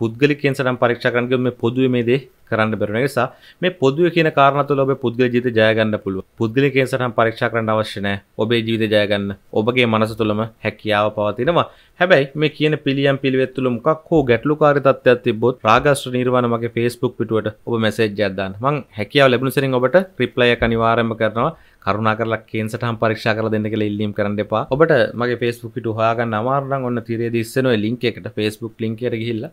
පුද්ගලි කෙන්සටම් පරීක්ෂකරන්ගේ මේ පොදුව මේ දේ කරන්න බැරන නිසා මේ පොදුව කියන කාරණතුල ඔබ පුද්ගල ජීත ජයගන්න පුළුව පුද්ගලි කෙන්සටම් පරීක්ෂා කරන්න අවශ්‍යනෑ ඔබේ ජීවිත ජයගන්න ඔබගේ මනස තුළම හැකියාව පවතිනවා හැබැයි මේ කියන පිළියම් පිළිවෙත්තුළ මොකක් හෝ ගැටලු කාරිතත්වයක් තිබොත් රාගස්ට නිර්වාණ මගේ ෆේස්බුක් පිටුවට ඔබ මැසේජ්ජයක් දාන්න මං හැකියාව ලැබුණු සරින් ඔබට රිප්ලය එක අනිවාර්යයෙන්ම කරනවා කරුණා කරලා කේන්සටම් පරීක්ෂා කරලා දෙන්න කියලා ඉල්ලීම් කරන්න එපා. ඔබට මගේ Facebook පිටු හොයාගන්න අමාරු නම් ඔන්න තිරේදී ඉස්සෙනවා link එකට Facebook link එකට ගිහිල්ලා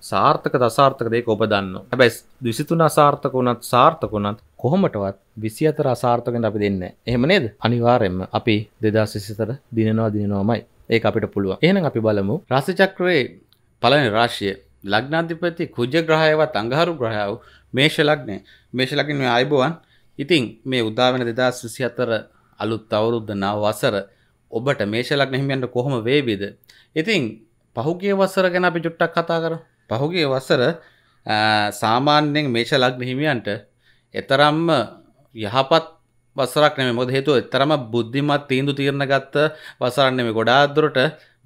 සාර්ථක දසාර්ථක දෙක ඔබ දන්න හැබැස් විසිතුන අසාර්ථක වුණත් සාර්ථක වුණත් කොහොමටවත් විසි අතර අසාර්ථකෙන් අපි දෙන්න එහෙම නේද අනිවාරෙන්ම අපි දෙදස් විසිතර දිනනවා දිනනවාමයි ඒ අපිට පුළුව එහනම් අපි බලමු රසචක්‍රයේ පලන රාශිය ලග්නාධිපති කුජ ග්‍රහයවත් අඟහරු ග්‍රහාව මේෂ ලග්නය මේෂ ලගින් මේ අයිබුවන් ඉතිං මේ උදාවන දෙදස් විසි අතර අලුත් අවුරුද්ධ නව වසර ඔබට මේෂලක් නැහිමියන්ට කොහොම වේවිද ඉතිං පහුගේ වසර ගැන අපි චුට්ටක් කතා කර පහුගේ වසර සාමාන්‍යයෙන් මේෂ ලග්න හිමියන්ට එතරම්ම යහපත් වසරක් නෙමෙයි. මොකද හේතුව එතරම් බුද්ධිමත් තීන්දුව తీරන ගත්ත වසරක් නෙමෙයි. ගොඩාක් දුරට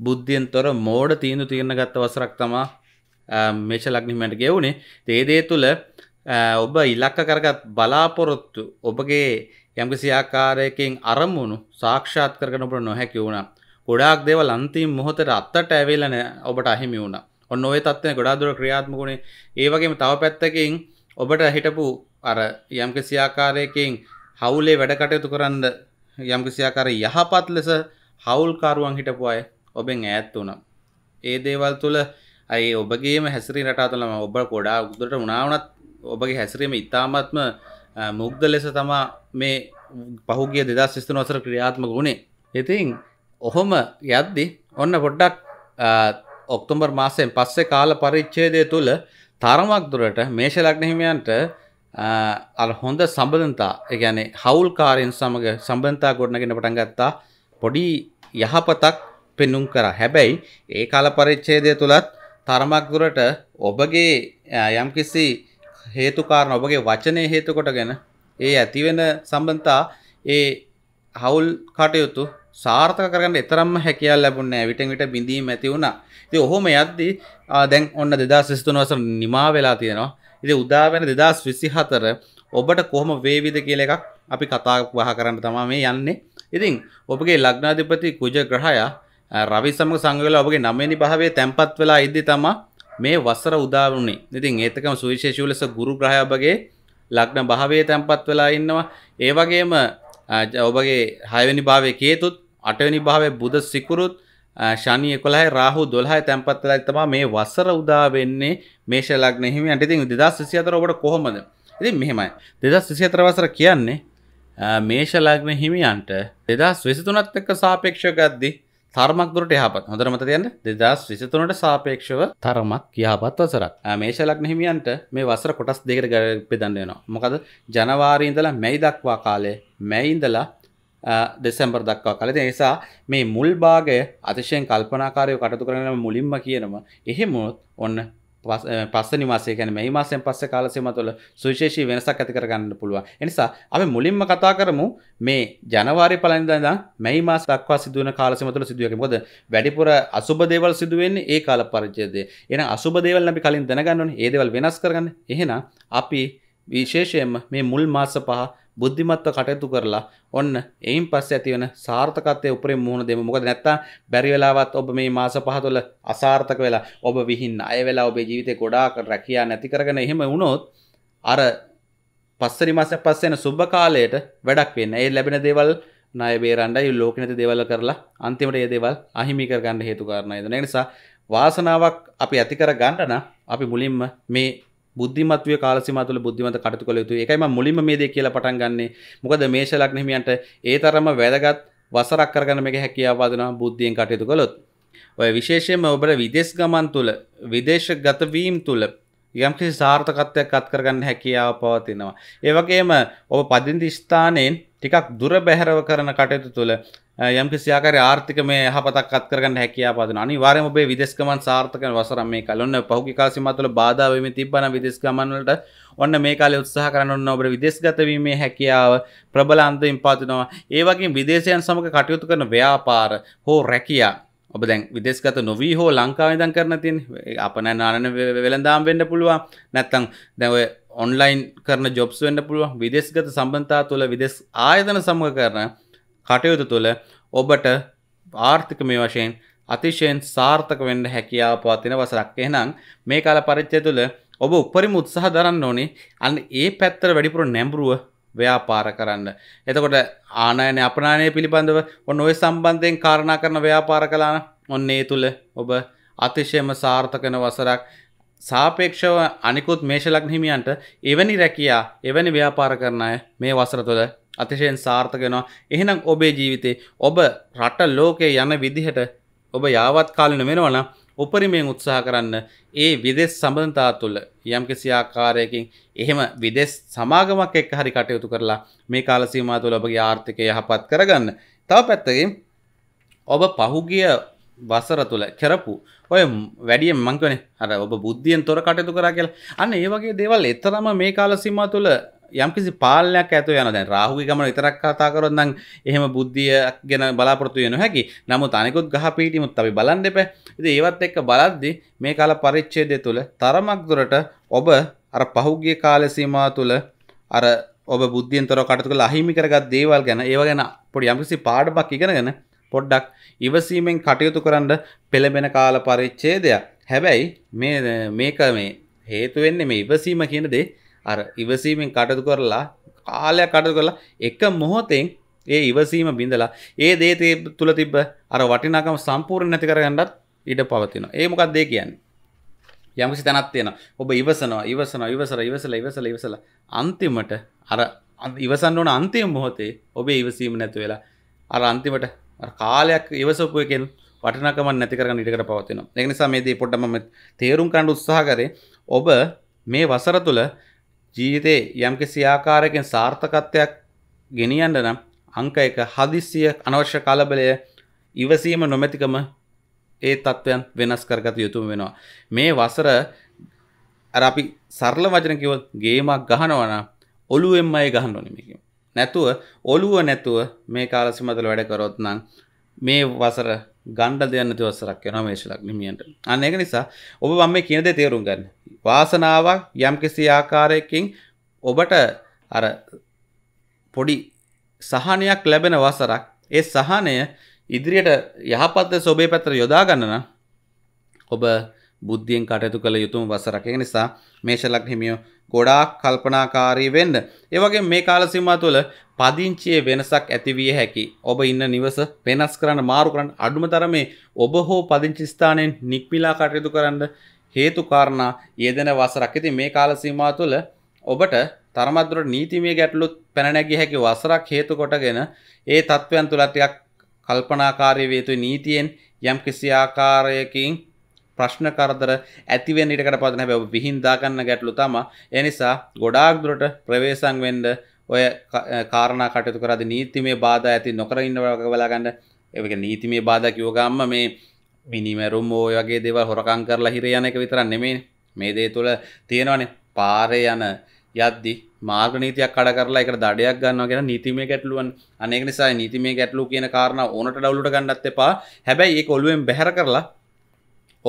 බුද්ධියෙන් තොර මෝඩ තීන්දුව తీරන ගත්ත වසරක් තමයි මේෂ ලග්න හිමියන්ට ගෙවුනේ. ඒ දේ තුල ඔබ ඉලක්ක කරගත් බලාපොරොත්තු ඔබගේ යම්කිසි ආකාරයකින් අරමුණු සාක්ෂාත් කරගන්න ඔබට නොහැකි වුණා. ගොඩාක් දේවල් අන්තිම මොහොතේ අත්තට ඇවිල්ලා ඔබට අහිමි වුණා. ඔන්න ඔය තත්වන ගොඩාදුර ක්‍රියාත්මකුණේ ඒවගේම තව පැත්තකින් ඔබට හිටපු අර යම්කිසියාකාරයකින් හවුලේ වැඩකටයුතු කරන්න යම්කිසියාකාර යහපත් ලෙස හවුල්කාරුවන් හිටපු අය ඔබෙන් ඈත් වුණ. ඒ දේවල් තුළ ඇයි ඔබගේම හැසිරී රටාතුලම ඔබ කොඩා උදුරට උනාවනත් ඔබගේ හැසිරීම ඉතාමත්ම මුක්ද ලෙස තමා මේ පහුගිය දෙදා ශිස්තන අසර ක්‍රියාත්ම ගුණේ. ඉතින් ඔහොම යද්දි ඔන්න පොඩ්ඩක් ඔක්තුම්බර් මාසයෙන් පස්සේ කාල පරිච්ඡේදය තුළ තරමක් දුරට මේෂ ලග්නහිමියන්ට හොඳ සම්බඳතා එකැනේ හවුල්කාරයෙන් සමඟ සම්බන්තා ගොඩනගෙන පටන් ගත්තා පොඩි යහපතක් පෙන්නුම් කර හැබැයි ඒ කාල පරිච්ඡේදය තුළත් තරමක් දුරට ඔබගේ යම්කිසි හේතුකාරණ ඔබගේ වචනය හේතුකොටගෙන ඒ ඇතිවෙන සම්බන්තා ඒ හවුල් කටයුතු සාර්ථක කරගන්න එතරම්ම හැකියාව ලැබුණේ නැහැ විටින් විට බිඳීම් ඇති වුණා ති ඔහොම යද්දි ආදැන් ඔන්න දෙදා සිස්තුන වසර නිමා වෙලා තියෙනවා ඉති උදාවැෙන දෙදස් විසි හතර ඔබට කොහොම වේවිද කියල එකක් අපි කතා වහ කරන්න තමා මේ යන්නේ ඉතින් ඔබගේ ලග්නාධිපති කුජ ග්‍රහයා රවි සමග සංගල ඔබගේ නමනි භාවේ තැන්පත් වෙලා ඉදදි තම මේ වසර උදාවරුණේ ඉතින් ඒතකම සුවිශේෂූ ලෙස ගුරු ග්‍රහයබගේ ලක්න භාවේ තැන්පත් වෙලා ඉන්නවා ඒවගේම ඔබගේ හයවැනි භාවේ කේතුත් අටවැනි භාවේ බුද සිකුරුත් ශනය කොලයි රාහු දොල්හයි තැන්පත්තලයි තමා මේ වසර උදා වෙන්නේ මේශලක්නෙහිම ඇටිතින් දෙදස් සිසිතර ඔබට කොහොමද ඉති මෙහෙමයි දෙදස් සිසිතර වසර කියන්නේ මේශලග්න හිමියන්ට දෙදස් විසිතුනත් එක්ක සාපේක්ෂකද්දි තර්මක් දුරට යහපත් හොඳර මත තියන්න දෙදස් විසිතුනට සාපේක්ෂව තරමක් කියහපත් වසරක් මේශලක්න හිමියන්ට මේ වසර කොටස් දෙකට ගපෙදන්නයනවා මොකද ජනවාරීඉඳලා මැයි දක්වා කාලේ මැයිඉඳලා දෙසැම්බර් දක්වා කලද නිසා මේ මුල් භාගය අතිශයෙන් කල්පනාකාරය කටතු කරනම මුලින්ම කියනම එහෙමුත් ඔන්න පස්ස නිවාසේ ගැන මේ මාසයෙන් පස්ස කාලසීම තුළ සුවිශේෂී වෙනසක් ඇති කරගන්න පුළුවන්. එනිසා අපි මුලින්ම කතා කරමු මේ ජනවාරි පළවෙනිදා ඉඳන් මේ මාස දක්වා සිදුවන කාලසීම තුළ සිදුවෙන්නේ. මොකද වැඩිපුර අසුබ දේවල් සිදු වෙන්නේ ඒ කාල පරිච්ඡේදයේ. එහෙනම් අසුබ දේවල් අපි කලින් දැනගන්න ඕනේ. ඒ දේවල් වෙනස් කරගන්න. එහෙනම් අපි විශේෂයෙන්ම මේ මුල් මාස පහ බුද්ධිමත්ව කටයුතු කරලා ඔන්න එයින් පස්සේ ඇතිවන සාර්ථකත්වයේ උපරිම මුහුණ දෙමු. මොකද නැත්තම් බැරි වෙලාවත් ඔබ මේ මාස පහ තුළ අසාර්ථක වෙලා ඔබ විහිින් අය වෙලා ඔබේ ජීවිතේ ගොඩාක් රැකියා නැති කරගෙන එහෙම වුණොත් අර පස්සරි මාසයක් පස්සේ එන සුබ කාලයට වැඩක් වෙන්නේ. ඒ ලැබෙන දේවල් ණය බේරණ්ඩයි ලෝක නැති දේවල් කරලා අන්තිමට ඒ දේවල් අහිමි කර ගන්න හේතු කාරණා. ඒ නිසා වාසනාවක් අපි ඇති කර ගන්න නම් අපි මුලින්ම මේ බුද්ධිමත්වය කාලසිමා තුළ බුද්ධිමත කටයුතු කළ යුතුයි. ඒකයි මම මුලින්ම මේ දේ කියලා පටන් ගන්නෙ. මොකද මේෂ ලග්න හිමියන්ට ඒ තරම වැදගත් වසරක් කරගන්න මේක හැකියාව වදනවා බුද්ධියෙන් කටයුතු කළොත්. ඔය විශේෂයෙන්ම ඔබට විදේශ ගමන් තුළ විදේශගත වීම තුළ යම්කිසි සාර්ථකත්වයක් අත්කරගන්න හැකියාව පවතිනවා. ඒ වගේම ඔබ පදිංචි ස්ථානයෙන් ටිකක් දුර බැහැරව කරන කටයුතු තුළ යම් කිසියාකාර ආර්ථික මේ යහපතක් අත්කරගන්න හැකියාව පදන අනිවාර්යයෙන්ම ඔබේ විදේශ ගමන් සාර්ථක වෙන වසර මේ කාලේ ඔන්න පහුගිය කාල සීමාව තුළ බාධා වෙමින් තිබ්බන විදේශ ගමන් වලට ඔන්න මේ කාලේ උත්සාහ කරන ඔන්න ඔබේ විදේශගත වීමේ හැකියාව ප්‍රබල අන්දමින් පවතිනවා ඒ වගේම විදේශයන් සමග කටයුතු කරන ව්‍යාපාර හෝ රැකියා ඔබ දැන් විදෙස්ගත නොවී හෝ ලංකාවදන් කරන තින් අපන නාන වෙළඳදාම් වෙන්න පුළුවන් නැත්තං දැව ඔන්ලයින් කරන ජොබ්ස් වෙන්න පුළුව විදෙස්ගත සම්බන්තා තුළ විදෙස් ආයතන සමඟ කරන කටයුතු තුළ ඔබට ආර්ථික මේ වශයෙන් අතිශයෙන් සාර්ථක වෙන්න හැකියාපවතින වසරක් එහෙනම් මේ කාල පරිච්චය තුළ ඔබ උපරිම උත්සාහ දරන්න ඕනේ අන්න ඒ පැත්තර වැඩිපුර නැඹරුව ව්‍යාපාර කරන්න. එතකොට ආනයන අපනානය පිළිබඳව ඔන්න ඔය සම්බන්ධයෙන් කාරණා කරන ව්‍යාපාර කලාන ඔන්න ඒ තුළ ඔබ අතිශයම සාර්ථකන වසරක් සාපේක්ෂව අනිකුත් මේශලක් හිමියන්ට එවැනි රැකයා එවැනි ව්‍යාපාර කරන අය මේ වසර තුළ අතිශයෙන් සාර්ථකෙනවා එහෙනම් ඔබේ ජීවිතේ ඔබ රට ලෝකය යන විදිහට ඔබ යාවත් කාලින වෙනවනම් උපරිමයෙන් උත්සාහ කරන්න ඒ විදෙස් සබඳතා තුළ යම්කිසි ආකාරයකින් එහෙම විදෙස් සමාගමක් එක්ක හරි කටයුතු කරලා මේ කාල සීමා තුළ ඔබගේ ආර්ථිකය යහපත් කරගන්න. තව පැත්තකින් ඔබ පහුගිය වසර තුළ කරපු ඔය වැඩිය මංකනේ අර ඔබ බුද්ධියෙන් තොර කටයුතු කරා කියලා අන්න ඒ වගේ දේවල් එතරම් මේ කාල සීමා තුළ යම්කිසි පාලනයක් ඇතු යන දැන් රාහුගේ ගමන විතරක් කතා කරොත් නම් එහෙම බුද්ධිය ගැන බලාපොරොත්තු වෙන හැකි. නමුත් අනිකුත් ගහ පීටිමුත් අපි බලන්න එපා. ඉතින් ඒවත් එක්ක බලද්දී මේ කාල පරිච්ඡේදය තුල තරමක් දුරට ඔබ අර පහුගිය කාල සීමාව තුල අර ඔබ බුද්ධියන්තරව කටතු කළ අහිමි කරගත් දේවල් ගැන ඒව ගැන පොඩි යම්කිසි පාඩමක් ඉගෙනගෙන පොඩ්ඩක් ඉවසීමෙන් කටයුතු කරන්න පෙළඹෙන කාල පරිච්ඡේදයක්. හැබැයි මේ මේක මේ හේතු වෙන්නේ මේ ඉවසීම කියන දේ අර ඉවසීමෙන් කටතු කරලා කාලයක් කටතු කරලා එක මොහොතෙන් ඒ ඉවසීම බිඳලා ඒ දේතේ තුළ තිබ්බ අර වටිනාකම සම්පූර්ණ නැති කරගන්නත් ඉඩ පවතින ඒ මොකක් දේ කියන්නේ යමසි තැනත් තියෙන ඔබ ඉවසනවා ඉවසනවා ඉවසර ඉවසල ඉවසල ඉවසල අන්තිමට අර ඉවසන්න ඕන අන්තිම මොහොතේ ඔබේ ඉවසීම නැතු වෙලා අර අන්තිමට කාලයක් ඉවසපු එකෙන් වටනකම නැති කරගෙන ඉඩකට පවතිනවා. ඒ නිසා මේ දේ පොඩ්ඩක් මම තේරුම් ගන්න උත්සාහ කරේ ඔබ මේ වසර තුල ජීවිතේ යම්කිසි ආකාරයකින් සාර්ථකත්වයක් ගෙනියන්න නම් අංක එක හදිස්සිය අනවශ්‍ය කලබලය ඉවසීම නොමැතිකම ඒ තත්ත්වයන් වෙනස් කරගත යුතුම වෙනවා. මේ වසර අර අපි සරල වචන කිව්වොත් ගේමක් ගහනවා නම් ඔළුවෙන්මයි ගහන්න ඕනේ මේක. නැතුව ඔළුව නැතුව මේ කාලසීමතුල වැඩ කරොත් නම් මේ වසර ගණ්ඩ දෙයන්න තවසරක් යන මේශ ලක්නිමියන්ට අන්න එක නිසා ඔබ මම මේ කියනද තේරුම් ගන්න වාසනාවක් යම් කිසි ආකාරයකින් ඔබට අර පොඩි සහනයක් ලැබෙන වසරක් ඒ සහනය ඉදිරියට යහපත්ත සොබේ පැතර යොදා ගන්නන ඔබ බුද්ධියෙන් කටයුතු කළ යුතුම වසරක් එක නිසා මේශලක් හිමියෝ ගොඩාක් කල්පනාකාරී වෙන්න ඒවගේ මේ කාලසිමා තුළ පදිංචියේ වෙනසක් ඇතිවිය හැකි. ඔබ ඉන්න නිවස වෙනස් කරන්න මාරු කරන්න අඩුම තරමේ ඔබ හෝ පදිංචි ස්ථානයෙන් නික්මිලා කටයුතු කරන්න හේතු කාරණා යෙදෙන වසරක්. ඉතින් මේ කාල සීමාව තුළ ඔබට තරමද්දුරට නීතිමය ගැටලුත් පැන නැගිය හැකි වසරක් හේතු කොටගෙන ඒ තත්වයන් තුල ටිකක් කල්පනාකාරී වේ යුතු නීතියෙන් යම් කිසි ආකාරයකින් ප්‍රශ්න කරදර ඇති වෙන්න ඉඩකට පදන හැබැයි ඔබ විහිං දා ගන්න ගැටලු තමයි. ඒ නිසා ගොඩාක් දුරට ප්‍රවේශම් වෙන්න ඔය කාරණ කටයුතු කරද නීතිමේ බාධ ඇති නොකර ඉන්න වගබලාගන්න ඒක නීතිමේ බාධ කිවගම්ම මේ මිනිමැරුම් ඕය වගේ දෙව හොරකං කරලා හිර යන එක විතර නෙමේ මේ දේ තුළ තියෙනවනේ පාරය යන යද්දි මාර්ග නීතියක් කඩ කරලා එකට දඩයක් ගන්නවා කියන නීතිමේ ගැටලුවන් අනේක නිසා නීතිමේ ගැටලු කියන කාරණා ඕනට ඩවුලට ගන්නත් එපා හැබැයි ඒක ඔළුවෙන් බැහැර කරලා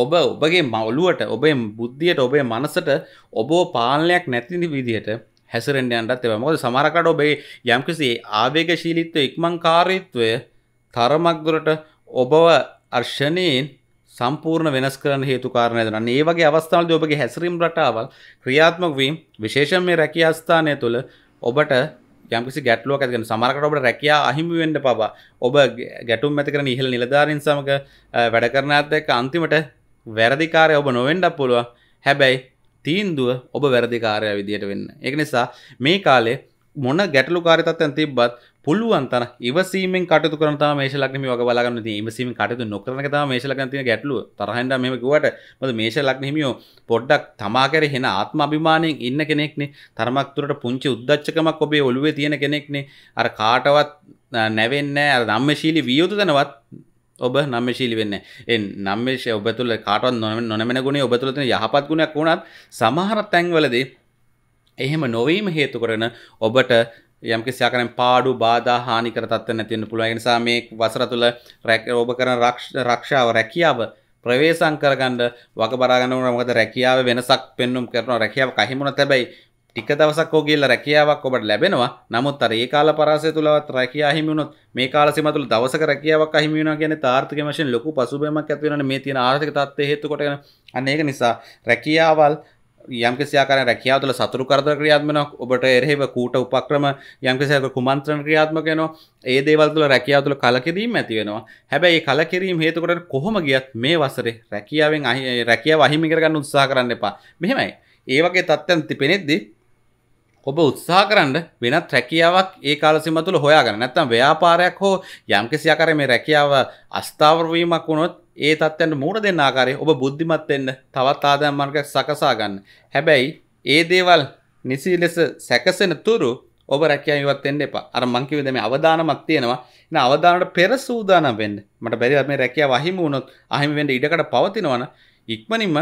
ඔබ ඔබගේ මවලුවට ඔබේ බුද්ධියට ඔබේ මනසට ඔබෝ පාලනයක් නැතිනි විදිහට හැසරෙන්ට යන්නත් එව මොද සමරකට ඔබේ යම්කිසි ආවේගශීලිත්ව ඉක්මං කාරීත්වය තරමක්දුරට ඔබව අර්ශනයෙන් සම්පූර්ණ වෙනස් කරන හේතුකාරණය දන ඒ වගේ අවස්ථාවද ඔබගේ හැසිරම් රටාවල් ක්‍රියාත්මක වීම් විශේෂන් මේ රැකි අස්ථානය තුළ ඔබට යම්කිසි ගැටලුවක් ඇතිගෙන සමහරකට ඔබට රැකියා අහිමි වෙන්න පවා ඔබ ගැටුම් ඇති කරන ඉහළ නිලධාරීන් සමග වැඩ කරන අත් එක්ක අන්තිමට වැරදිකාරය ඔබ නොවෙන්නත් පුළුවන් හැබැයි තීන්දුව ඔබ වැරදි කාරය විදියට වෙන්න එක නිසා මේ කාලේ මොන ගැටලු කාරිතත්තයන් තිබ්බත් පුළුවන් තන ඉවසීමෙන් කටතු කරන තම මේශලක්නම වග බලාගන්න ඉවසීම කටතු නොකරන තම මේශලකතිය ගැටලු තරහන්ඩ මෙම කිවට මද මේශලක් හිමියෝ පොඩ්ඩක් තමාකර හෙන ආත්ම අභිමානයෙන් ඉන්න කෙනෙක්නේ තරමක්තුරට පුංචි උද්දච්චකමක් ඔබේ ඔලුවේ තියෙන කෙනෙක්නේ අර කාටවත් නැවෙන්න අර දම්මශීලි වියයුතු දනවත් ඔබ නම්මශීලි වෙන්න එ නම්මේශය ඔබ තුළ කාටත් නොම නොනමෙන ගුණ ඔබ තුළතින යහපත් ගුණක් වුණත් සමහර තැන්වලදී එහෙම නොවීම හේතු කරන ඔබට යම්කි සයකරන පාඩු බාධා හානිකර තත්වන තියෙන පුළුවන්නිසා මේ වසර තුළ රැක ඔබ කරන රක්ෂාව රැකියාව ප්‍රවේශංකරගන්ඩ වග බරගන්නවන මොකද රැකියාව වෙනසක් පෙන්නුම් කරන රැකියාව කහිමුණ තැබයි ටික දවසක් ඕගේල්ල රැකියාවක් ඔබට ලැබෙනවා නමුත් අර ඒ කාල පරාසය තුලවත් රැකියාව අහිමි වුණොත් මේ කාල සීමා තුල දවසක රැකියාවක් අහිමි වෙනවා කියන්නේ තාර්ථික වශයෙන් ලොකු පසුබෑමක් ඇති වෙනවනේ මේ තියෙන ආර්ථික තත්ත්වය හේතු කොටගෙන අන්න ඒක නිසා රැකියාවල් යම්කිසි ආකාරයෙන් රැකියාව තුළ සතුරු කරදර ක්‍රියාත්මක වෙනවා ඔබට එරෙහිව කූට උපක්‍රම යම්කිසි ආකාරයක කුමන්ත්‍රණ ක්‍රියාත්මක වෙනවා ඒ දේවල් තුළ රැකියාව තුළ කලකිරීම ඇති වෙනවා හැබැයි මේ කලකිරීම හේතු කොටගෙන කොහොම ගියත් මේ වසරේ රැකියාවෙන් රැකියාව අහිමි කරගන්න උත්සාහ කරන්න එපා මෙහෙමයි ඒ වගේ තත්ත්වයන් තිබෙනෙද්දී ඔබ උත්සාහ කරන්න වෙනත් රැකියාවක් ඒ කාලසිම තුළ හොයාගන්න නැත්නම් ව්‍යාපාරයක් හෝ යම්කිසි ආකාරයක මේ රැකියාව අස්ථාවර වීමක් වුණොත් ඒ තත්ත්වයන්ට මුහුණ දෙන්න ආකාරයේ ඔබ බුද්ධිමත් වෙන්න තවත් ආදායම් මාර්ගයක් සකසා ගන්න. හැබැයි ඒ දේවල් නිසි ලෙස සැකසෙන තුරු ඔබ රැකියාව ඉවත් වෙන්න එපා. අර මං කිව්වේ දැන් මේ අවදානමක් තියෙනවා. ඉතින් අවදානට පෙර සූදානම් වෙන්න. මට බැරිවත් මේ රැකියාව අහිමි වුණොත් අහිමි වෙන්න ඉඩකඩ පවතිනවනම් ඉක්මනින්ම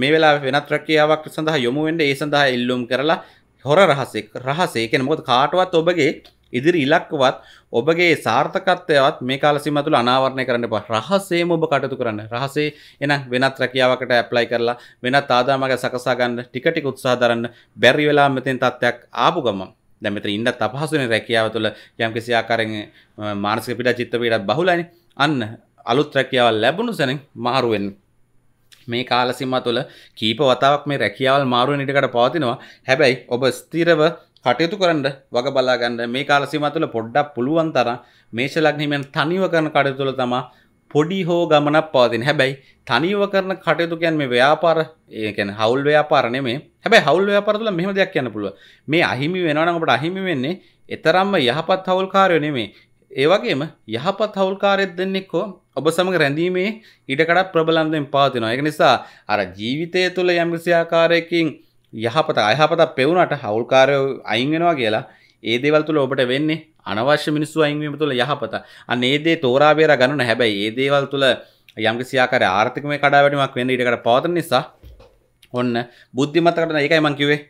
මේ වෙලා වෙනත් රැකියාවක් සඳහා යොමු වෙන්න ඒ සඳහා ඉල්ලුම් කරලා හොර රහසෙක් රහසේකෙන මොකද කාටවත් ඔබගේ ඉදිරි ඉලක්කවත් ඔබගේ සාර්ථකත්වයවත් මේ කාලසිම තුළ අනාවරණය කරන්න එපා. රහසේම ඔබ කටයුතු කරන්න. රහසේ එනම් වෙනත් රැකියාවකට ඇප්ලයි කරලා වෙනත් ආදායමක් සකසා ගන්න ටික ටික උත්සාහ දරන්න බැරි වෙලා මෙතෙන් තත්ත්වයක් ආපු ගමන් දැන් මෙතන ඉන්නත් අපහසුනේ රැකියාව තුළ යම්කිසි ආකාරයෙන් මානසික පීඩා චිත්ත පීඩා බහුලයිනේ. අන්න අලුත් රැකියාවක් ලැබුණු සැනින් මාරු වෙන්න. මේ කාලසිම්ම තුළ කීප වතාවක් මේ රැකියාවල් මාරුව නිටකට පවතිනවා හැබැයි ඔබ ස්තිරව කටයුතු කරන්න වග බලාගන්න මේ කාලසිම තුළ පොඩ්ඩක් පුළුවන් තර මේශලක්නිමෙන් තනිව කරන කටයුතුළ තමා පොඩි හෝ ගමනක් පවතින හැබැයි තනිව කරන කටයුතු කියන් මේ ව්‍යාපාර ඒකැන හවුල් ව්‍යාපාරණය මේ හැබැ හවුල් ව්‍යාපාරතුල මෙහම දෙයක් කියන්න පුළුව මේ අහිමි වෙනනකට අහිමි වෙන්නේ එතරම්ම යහපත් හවුල්කාරයනෙ මේ ඒවගේම යහපත් හවුල්කාරයත් දෙන්නෙක්කෝ ඔබ සමඟ රැඳීමේ ඉඩකඩක් ප්‍රබලන්දෙන් පාතිනවා. ඒක නිසා අර ජීවිතය තුළ යම්කිසි ආකාරයකින් යහපත අයහපත පෙවුනට හවුල්කාරය අයින් වෙනවා කියලා ඒ දේවල් තුළ ඔබට වෙන්නේ අනවශ්‍ය මිනිස්සු අයින්වීම තුළ යහපත. අන්න ඒ දේ තෝරා බේරා ගන්න හැබැයි ඒ දේවල් තුළ යම්කිසි ආකාරයේ ආර්ථිකමය කඩාවැටීමක් වෙන්න ඉඩකඩ පවතින නිසා ඔන්න බුද්ධිමත්කරණ ඒකයි මං කිව්වේ.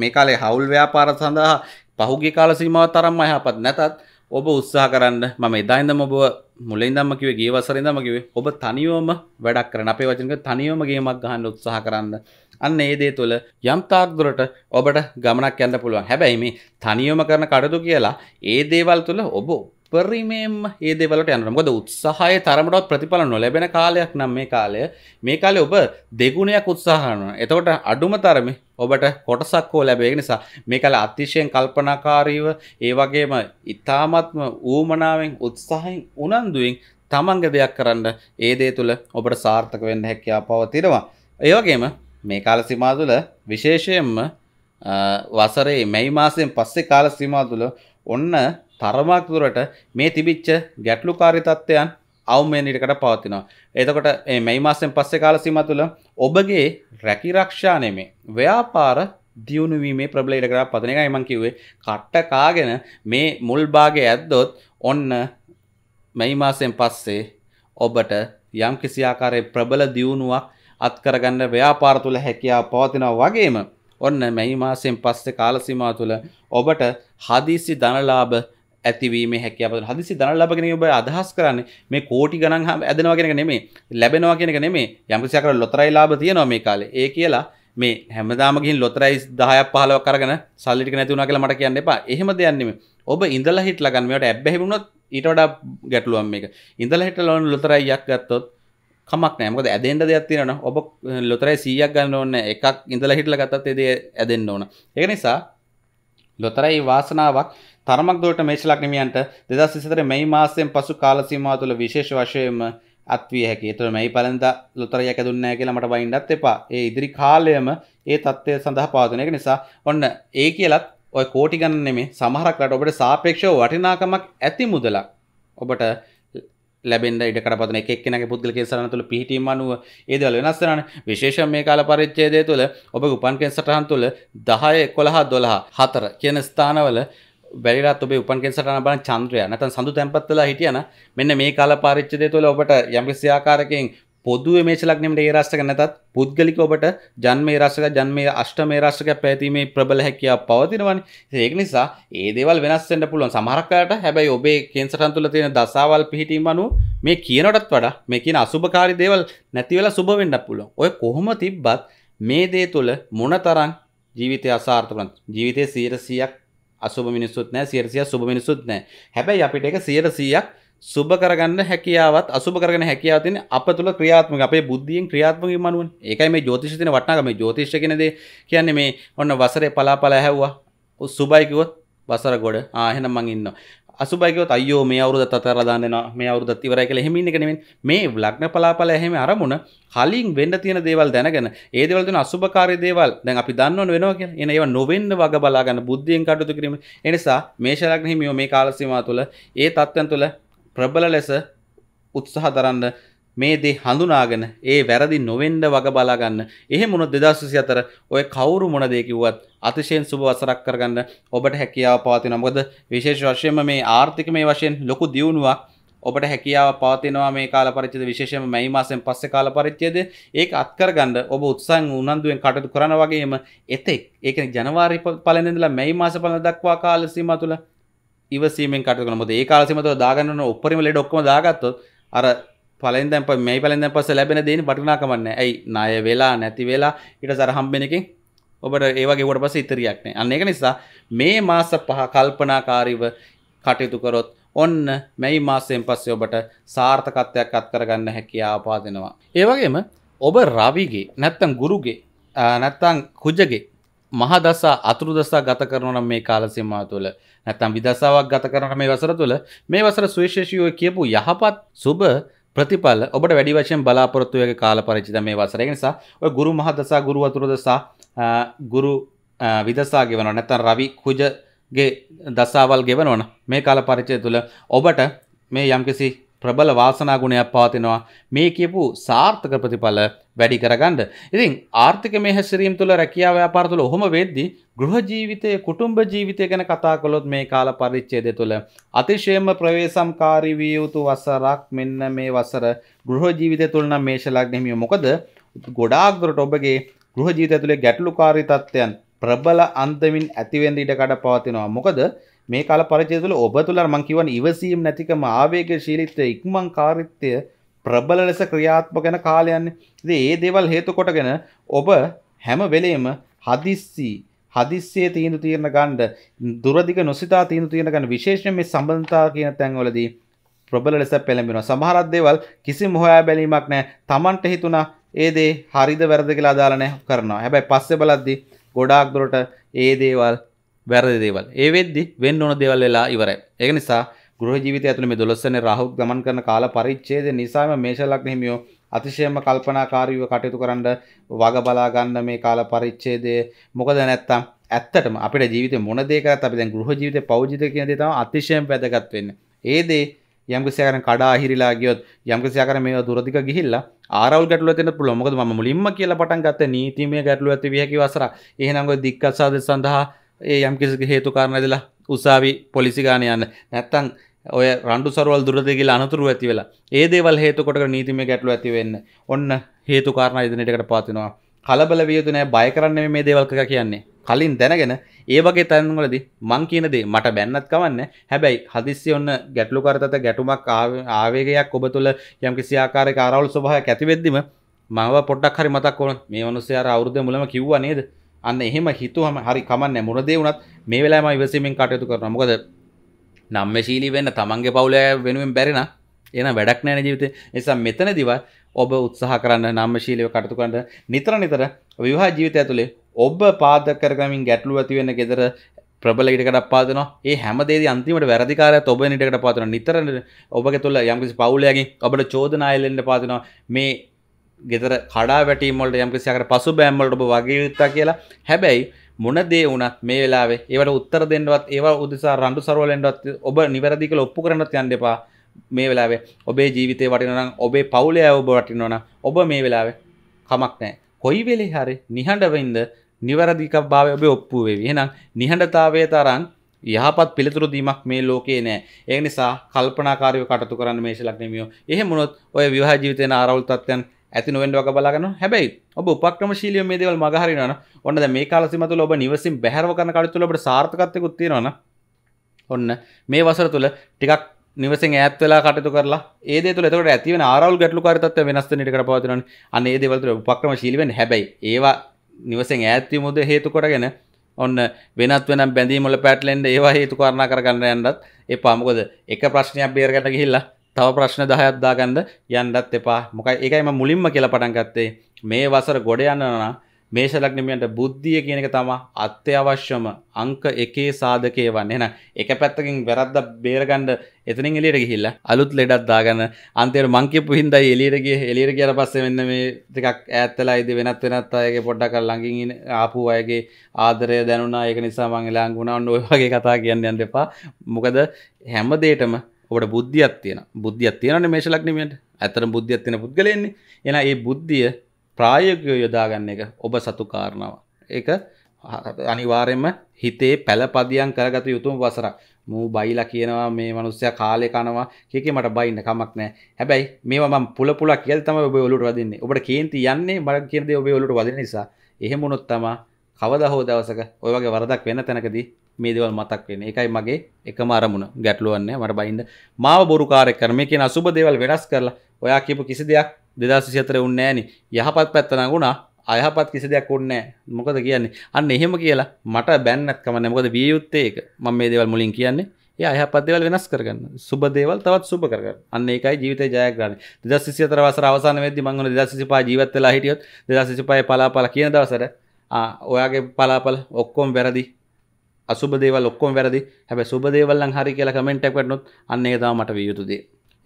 මේ කාලේ හවුල් ව්‍යාපාර සඳහා පහුගිය කාල සීමාව තරම්ම යහපත් නැතත් ඔබ උත්සාහ කරන්න මම එදායිඳම ඔබ මුලින්දම්ම කිවේ ගිය වසරේ ඉඳන්ම කිව්වේ ඔබ තනියම වැඩක් කරන්න අපේ වචනක තනියම ගේමක් ගහන්න උත්සාහ කරන්න අන්න ඒ දේ තුළ යම් තාක් දුරට ඔබට ගමනක් යන්න පුළුවන් හැබැයි මේ තනියම කරන කටයුතු කියලා ඒ දේවල් තුළ ඔබ පරිමේම් ඒ දෙවලට යනමකද උත්සාහය තරමටත් ප්‍රතිඵල නොලැබෙන කාලයක් නම් මේ කාලය මේ කාලය ඔබ දෙගුණයක් උත්සාහනන එතකොට අඩුම තරම ඔබට කොටසක් හෝ ලැබේ නිසා මේ කල අතිශයෙන් කල්පනාකාරීව ඒ වගේම ඉතාමත්ම ඌමනාවෙන් උත්සාහයෙන් උනන්දුවෙන් තමන්ග දෙයක් කරන්න ඒ දේ තුළ ඔබට සාර්ථක වෙන්න හැකියා පවතිනවා ඒවගේම මේ කාල සිමා තුළ විශේෂයෙන්ම වසරේ මැයි මාසයෙන් පස්සේ කාල සීමා තුළ ඔන්න තරමක් දුරට මේ තිබිච්ච ගැටලුකාරී තත්ත්වයන් අවමේනිටකට පවතිනවා. එතකොට මේ මේ මාසෙන් පස්සේ කාල සීමාව තුළ ඔබගේ රැකිරක්ෂා නෙමේ ව්‍යාපාර දියුණු වීමේ ප්‍රබල ඉඩකඩක් පතන එකයි මම කිව්වේ. කට්ට කාගෙන මේ මුල් භාගය ඇද්දොත් ඔන්න මේ මාසෙන් පස්සේ ඔබට යම් කිසි ආකාරයේ ප්‍රබල දියුණුවක් අත්කරගන්න ව්‍යාපාර තුළ හැකියාව පවතිනවා වගේම ඔන්න මේ මාසෙන් පස්සේ කාල සීමාව තුළ ඔබට හදිසි ධනලාභ ඇතිවීම හැකප හදිසි දන ලබගෙන ඔබ අදහස් කරන්න මේ කෝටි ගනන් හම ඇදනවාගෙනක නෙමේ ලැබෙනවා කියෙනක නෙමේ යමසිකර ලොතරයි ලාබ තියනවා මේ කාලේ ඒ කියලා මේ හැමදාමගින් ලොතරයි දහය පහලව කරගන සල්ලික නැතිවුණ කියලා මට කියන්න එපා එහෙම දෙයන්නෙම ඔබ ඉඳල හිට ලගන්නමට ඇබැහිුණොත් ඊටඩ ගැටලුවම් මේක ඉඳල හිට ලොන් ලොතරයි යක් ගත්තොත් කමක් නෑමකද ඇදෙන්ට දෙයක් තියෙනන ඔබ ලොතරයි සීයක් ගන්න ඕන්න එකක් ඉඳල හිටල ගතත් එදේ ඇදෙන්න්න ඕන එක නිසා ලොතරයි වාසනාවක් තරමක් දොට මේශලක්නමියන්ට දෙදස් සිතර මෙයි මාසයෙන් පසු කාලසීමා තුළ විශේෂ වශයම අත්විය හැකි තුළ මෙයි පලඳ ලොතරයක් දුන්නෑ කියලා මට බයින්ඩත් එපා ඒ ඉදිරි කාලයම ඒ තත්ත්වය සඳහා පාදනයක නිසා ඔන්න ඒ කියලත් ඔය කෝටි ගන්නෙමේ සමහරක් රට ඔබට සාපේක්ෂව වටිනාකමක් ඇති මුදලක් ඔබට ලැබෙන්ට ඉඩකටපන එකක්නගේ පුද්ගල කෙසරන තුළ පිහිටීම අනුව ඒදවල වෙනස්සරන විශේෂ මේ කාල පරිච්චේදය තුළ ඔබ උපන් කෙන් සටහන් තුළ දහය එකොළහා දොළහා හතර කියන ස්ථානවල වැරලා ඔබේ උපන් කෙන්සටන බන චන්ද්‍රය නැතන් සඳු තැන්පත්වෙලා හිටියන මෙන්න මේ කාල පාරිච්චදය තුළ ඔබට යම්කිසි ආකාරකයෙන් පොදු මේශලක්නීමට ඒ රාෂ්ටක නැතත් පුද්ගලික ඔබට ජන්මේ රාශක ජන්මේ අෂ්ට මේ රාශක පැතිීමේ ප්‍රබල හැකියාව පවතිනවනි ඒක නිසා ඒ දේවල් වෙනස්සෙන්ට පුළුවන් සමහරක්කාට හැබැයි ඔබේ කෙන්සටන් තුළ තියෙන දසාවල් පිහිටීම අනු මේ කියනටත් වඩා මේකින අසුභකාරි දේවල් නැතිවෙලා සුභවෙන්න පුළුවන් ඔය කොහොම තිබ්බත් මේ දේ තුළ මොනතරං ජීවිතය අසාර්ථකන ජීවිතය සීර සියක් අසුබ මිනිස්සුත් නෑ සියරසිය සුබ මිනිස්සුත් නෑ හැබැයි අපිට එක සියර සීයක් සුබ කරගන්න හැකියාවත් අසුබ කරගන හැකියාවතින අප තුළ ක්‍රියාත්මක අපේ බුද්ධියෙන් ක්‍රියාත්මක මනුවන් ඒකයි මේ ජෝතිෂතින වටනාගම ජෝතිෂකනද කියන්නේ මේ ඔන්න වසරේ පලාපලා හැව්වා සුබයිකිවොත් වසර ගොඩ ආහෙන මං ඉන්න අසුබයකව අයෝ මේ අවුරුදත් අතර දාන්නවා මේ අවුරුදත් ඉවරයි කියලා එහෙම ඉන්න එක නෙමෙයි මේ ලග්න පලාපල එහෙම අරමුණ කලින් වෙන්න තියෙන දේවල් දැනගෙන ඒ දේවල් තුන අසුබකාරී දේවල් දැන් අපි දන්නවන වෙනවා කියලා එන ඒවා නොවෙන්න වග බලා ගන්න බුද්ධියෙන් කටයුතු කිරීම ඒ නිසා මේෂ ලග්න හිමියෝ මේ කාල සීමාව තුළ ඒ තත්ත්වයන් තුළ ප්‍රබල ලෙස උත්සාහ දරන්න මේ දේ හඳුනාගෙන ඒ වැරදි නොවෙන්ඩ වග බලාගන්න එහෙ මුණ දෙදශසි අතර ඔය කවුරු මොන දෙකිවුවත් අතිශයෙන් සුභ වසරක් කරගන්න ඔබට හැකියාව පවතින මොකද විශේෂ වශයෙන්ම මේ ආර්ථික මේ වශයෙන් ලොකු දියුණුවක් ඔබට හැකියාව පවතිනවා මේ කාල පරිච්චද විශේෂම මැයි මාසෙන් පස්සේ කාල පරිච්චේද ඒක අත්කරගන්න ඔබ උත්සන් උනන්දුවෙන් කටයුතු කරන වගේම එතෙක් ඒක ජනවාරි පලනෙදලා මැයි මාස පලන දක්වා කාල සීම තුළ ඉවසීමෙන් කටයුතු කරන මොකද ඒ කාල සීම තුළ දාගන්න ඕන උපරිම ලෙඩ ඔක්කොම දාගත්තොත් අර පලෙන්දැම් මේ පලෙන්දැම් පස ලැබෙන දෙන වටිනාකමන්න ඇයි නාය වෙලා නැති වෙලා ඉට සරහම්බෙනකින් ඔබට ඒවගේ වට පස ඉතරියක්නේ අන්න එක නිසා මේ මාස පහ කල්පනාකාරීව කටයුතු කරොත් ඔන්න මැයි මාසයෙන් පස්සේ ඔබට සාර්ථකත්වයක් අත් කරගන්න හැකි ආපාදෙනවා. ඒවගේම ඔබ රවිගේ නැත්තම් ගුරුගේ නැත්තං කුජගේ මහදසා අතුරුදසා ගත කරනන මේ කාලසිමා තුළ නැතම් විදසාවක් ගත කරන මේ වසර තුළ මේ වසර සුවේශේෂයෝ කියපු යහපත් සුබ ප්‍රතිඵල ඔබට වැඩි වශයෙන් බලාපොරොත්තු වෙක කාලපරිචිත මේ වසරේ. ඒ නිසා ඔය ගුරු මහදසා ගුරු වතුර දසා ගුරු විදසා ගෙවනවා නැත්නම් රවි කුජගේ දසාවල් ගෙවනවන මේ කාලපරිචය තුළ ඔබට මේ යම්කිසි ප්‍රබල වාසනා ගුණයක් පවතිනවා මේ කියපු සාර්ථක ප්‍රතිඵල වැඩි කරගන්න. ඉතින් ආර්ථිකමය හැසිරීම තුළ රැකියාව ව්‍යාපාර තුළ ඔහොම වෙද්දී ගෘහ ජීවිතය කුටුම්බ ජීවිතය ගැන කතා කළොත් මේ කාල පරිච්ඡේදය තුළ අතිශයම ප්‍රවේසම්කාරී විය යුතු වසරක් මෙන්න මේ වසර ගෘහ ජීවිතය තුළ නම් මේෂ ලග්න හිමියෝ මොකද ගොඩාක් දුරට ඔබගේ ගෘහ ජීවිතය තුළ ගැටලුකාරී තත්ත්වයන් ප්‍රබල අන්දමින් ඇතිවෙන්න ඉඩ කඩ පවතිනවා. මොකද මේ කාල පරචය තුළ ඔබ තුළ මංකිවන් ඉවසීම් නැතිකම ආවේග ශීලිත්වය ඉක්මං කාරිත්‍යය ප්‍රබල ලෙස ක්‍රියාත්මක ගැන කාලයන්න ඒ දේවල් හේතු කොටගෙන ඔබ හැම වෙලේම හදිස්සී හදිස්සේ තීන්දු තීරණ ගණ්ඩ දුරදිග නොසිතා තීන්දු තීරණ ගන්න විශේෂයෙන් මේ සම්බන්ධතා කියන තැන්වලදී ප්‍රබල ලෙස පෙළඹෙනවා සමහරක් දේවල් කිසිම හොයා බැලීමක් නැහැ Tamanට හිතුණා ඒ දේ හරිද වැරද කියලා අදාළ නැහැ කරනවා හැබැයි පස්සේ බලද්දී ගොඩාක් දුරට ඒ දේවල් වැරදි දේවල්. ඒ වෙද්දි වෙන්න ඕන දේවල් වෙලා ඉවරයි. ඒක නිසා ගෘහ ජීවිතය ඇතුළේ මේ 12 වෙනි රාහු ගමන් කරන කාල පරිච්ඡේදය නිසාම මේෂ ලග්න හිමියෝ අතිශයම කල්පනාකාරීව කටයුතු කරන්න වග බලා ගන්න මේ කාල පරිච්ඡේදය. මොකද නැත්තම් ඇත්තටම අපේ ජීවිතේ මොන දේ කරත් අපි දැන් ගෘහ ජීවිතේ පෞජිත කියන දේ තමයි අතිශයම වැදගත් වෙන්නේ. ඒ දේ යම්කිසියාකරන කඩා හිරිලා ගියොත් යම්කිසියාකරන මේ දුරදිග ගිහිල්ලා ආරවුල් ගැටලුවක් තියෙන පුළුවන්. මොකද මම මුලින්ම කියලා පටන් ගත්ත නීතිමය ගැටලුවක් ඇති විය හැකි වසර. එහෙනම් ඔය දික්කසාද සඳහා ඒ යම් කිසි හේතු කාරණදලා උසාවි පොලිසි ගාන යන්න නැත්තන් ඔය රන්ඩු සරවල් දුරදගෙල අනතුරු ඇති වෙලා ඒ දේවල් හේතුකොට නීතිම ගැටලු ඇතිවෙන්න ඔන්න හේතු කාරණ ඉදිනටකට පාතිනවා කලබල වියතුනෑ බය කරන්න මේ දේවල්ක කියන්නේ කලින් දැනගෙන ඒ වගේ තැන්වලදි මං කියනදේ මට බැන්නත් කවන්න හැබැයි හදිස්සි ඔන්න ගැටලු කරතත ගැටුමක් ආවේගයක් ඔබ තුළ යම්කිසි ආකාරය කාරවල් ස්වභාව ඇතිවෙද්දිම මව පොඩ්ඩක් හරි මතක් ඕන මේ මනුස්සයාර අවුරුද මුලම කිව්වා නේද අන්න එහෙම හිතුවම හරි කමන්න මුරදේ වුණත් මේ වෙලාම ඉවසීමෙන් කටයුතු කරන මොකද නම්මශීලී වෙන්න තමන්ගේ පවුල වෙනුවෙන් බැරින එන වැඩක් නෑන ජීවිතය නිසා මෙතනදිව ඔබ උත්සාහ කරන්න නම්මශීලව කටතු කරන්න නිතර නිතර විවාහ ජීවිතය ඇතුළේ ඔබ පාදක කරගමින් ගැටලු ඇතිවෙන්න ගෙදර ප්‍රබල ඉටකට පාදන ඒ හැමදේ අන්තිමට වැරදිකාරය ඔබ නිටකට පාතන නිතර ඔබ තුළ යම්කිසි පවුලයගේ ඔබට චෝදනායල්ලෙන්ට පාතිනවා මේ ගෙතර කඩා වැටීමොල්ට යම්කිසිකට පසු බෑම්මලට ඔබ වගේයුත්තා කියලා හැබැයි මොනදේ වුණත් මේ වෙලාවේ ඒවට උත්තර දෙන්නවත් ඒවා උදෙසා රණ්ඩු සරවලෙන්වත් ඔබ නිවැරදි කියලා ඔප්පු කරන්නත් යන්න එපා මේ වෙලාවේ ඔබේ ජීවිතේ වටිනවා නම් ඔබේ පවුලේ අය ඔබ වටිනවා නම් ඔබ මේ වෙලාවේ කමක් නැහැ. කොයි වෙලේ හරි නිහඬවෙන්ද නිවැරදික භාවය ඔබ ඔප්පු වෙවි. එහෙනම් නිහඬතාවයේ තරම් යහපත් පිළිතුරු දීමක් මේ ලෝකේ නෑ. ඒ නිසා කල්පනාකාරීව කටයුතු කරන්න මේෂ ලග්නෙමියෝ. එහෙම වුණොත් ඔය විවාහ ජීවිතේන ආරවුල් තත්ත්වයන් ඇති නොවෙන්ඩ වග බලගන්න හැබයි ඔබ උපක්‍රම ශීලිය මේ දේවල් මගහරිනවන ඔන්නද මේ කාලසිමතු ඔබ නිවසින් බැහැරව කරන කටතුල ඔබට සාර්ථකත්තයකුත් තියෙනවන ඔන්න මේ වසර තුළ ටිකක් නිවසෙන් ඇත් වෙලා කටයුතු කරලා ඒ දේ තුළ එතකොට ඇති වෙන ආරවුල් ගැටලුකාරීත්වය වෙනස් වෙන ඉඩකට පවතිනවා නේ. අන්න ඒ දේවල් තුළ උපක්‍රම ශීලී වෙන්න හැබැයි ඒවා නිවසෙන් ඈත් වීම උද හේතු කොටගෙන ඔන්න වෙනත් වෙනම් බැඳීම් වල පැටලෙන්න ඒවා හේතු කාරණා කරගන්න යන්නත් එපා. මොකද එක ප්‍රශ්නයක් බේරගන්න ගිහිල්ලා තව ප්‍රශ්න දහයක් දාගන්න යන්නත් එපා මොකයි ඒකයිම මුලින්ම කියලා පටන් ගත්තේ මේ වසර ගොඩ යනවා මේෂ ලග්නමියන්ට බුද්ධිය කියන එක තමයි අත්‍යවශ්‍යම අංක එකේ සාධකය වන්නේ එහෙනම් එක පැත්තකින් වැරද්ද බේරගන්න එතනින් එළියට ගිහිල්ලා අලුත් ලෙඩක් දාගන්න අන්තිමට මං කියපු හින්දායි එළියට ගියේ එළියට ගියාට පස්සේ මෙන්න මේ ටිකක් ඈත් වෙලා ඉදි වෙනත් වෙනත් අයගේ පොඩ්ඩක් ළඟින් ඉන ආපු අයගේ ආදරය දැනුණා ඒක නිසා මං ළඟ වුණා ඔන්න ඔය වගේ කතා කියන්න යන්න එපා මොකද හැම දෙයකම ඔට බුද්ධියක් තියෙන බුද්ධියක් තියෙනන මේෂ ලක්නීමට ඇතර බුද්ධියක් තියෙන පුද්ගලයෙන්නේ එන ඒ බුද්ධිය ප්‍රායෝගිකව යොදාගන්න එක ඔබ සතු කාරණාව ඒක අනිවාර්යෙන්ම හිතේ පළපදියම් කරගත යුතුම වසරක් මූ බයිලා කියනවා මේ මනුස්සයා කාලේ කනවා කේකේ මට බයින්න කමක් නැහැ හැබැයි මේවා මම පුල පුල කියලා තමයි ඔබ ඔලුවට වදින්නේ ඔබට කේන්ති යන්නේ මට කියන දේ ඔබ ඔලුවට වදින නිසා එහෙම වුණොත් තමයි කවදා හෝ දවසක ඔය වගේ වරදක් වෙන තැනකදී මේ දෙවල් මතක් වෙන එකයි මගේ එකම අරමුණ ගැටලුවන්නේ මට බයින්ද මාව බොරුකාරය කරම මේ කියන අසුබ දේවල් වෙනස් කරලා ඔයා කියපු කිසි දෙයක් දෙදස් සිතර උන්නෑනි යහපත් පැත්තනගුණා අයහපත් කිසි දෙයක් ඔන්නෑ මොකද කියන්නේ අන්න එහෙම කියලා මට බැන්නත්කම නැමකද විය යුත්තේ එක මම මේ දේවල් මුලින් කියන්නේ ඒ අයහපත් දේවල් වෙනස් කරගන්න සුබ දේවල් තවත් සුබ කරගන්න අන්න ඒකයි ජීවිතේ ජයග්‍රහණය 2024 වසර අවසන් වෙද්දි මම ඔන්න 2025 ජීවත් වෙලා හිටියොත් 2025 පලාපල කියන දවසට ආ ඔයාගේ පලාපල ඔක්කොම වැරදි අසුබදේව ලොක්කොම වැරදි හැබැ සුබදේවල්ලන් හරි කියල කමෙන්ටක්වටනොත් අන්නේ දා මට වියයුතුදේ.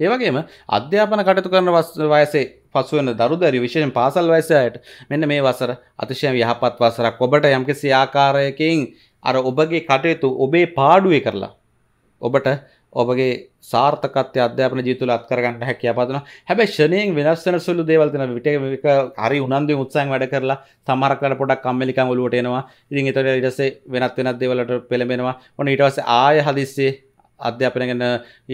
ඒවගේම අධ්‍යාපන කටතු කරන වයසේ පසුවන දරුදරි විශෂෙන් පාසල් වයසයට මෙන්න මේ වසර අතිශයම යහපත් වසරක් ඔබට යම්කිසි ආකාරයකින් අර ඔබගේ කටයුතු ඔබේ පාඩුවේ කරලා. ඔබට ඔබගේ සාර්ථකත්ය අධ්‍යාපන ජීතුල අත්කරගන්න හැකිය පතන හැබැයි ශනයෙන් වෙනස්සන සුළු දේවල්තින විට හරි උනන්ද උත්සන් වැඩ කරලා සමරකල පොඩක් කම්මලිකං ඔලුවටයනවා ඉතින් එතට ඉටසේ වෙනත් වෙනත් දේවලට පෙළඹෙනවා ඔන ඉටවස ආය හදිස්සේ අධ්‍යාපන ගැන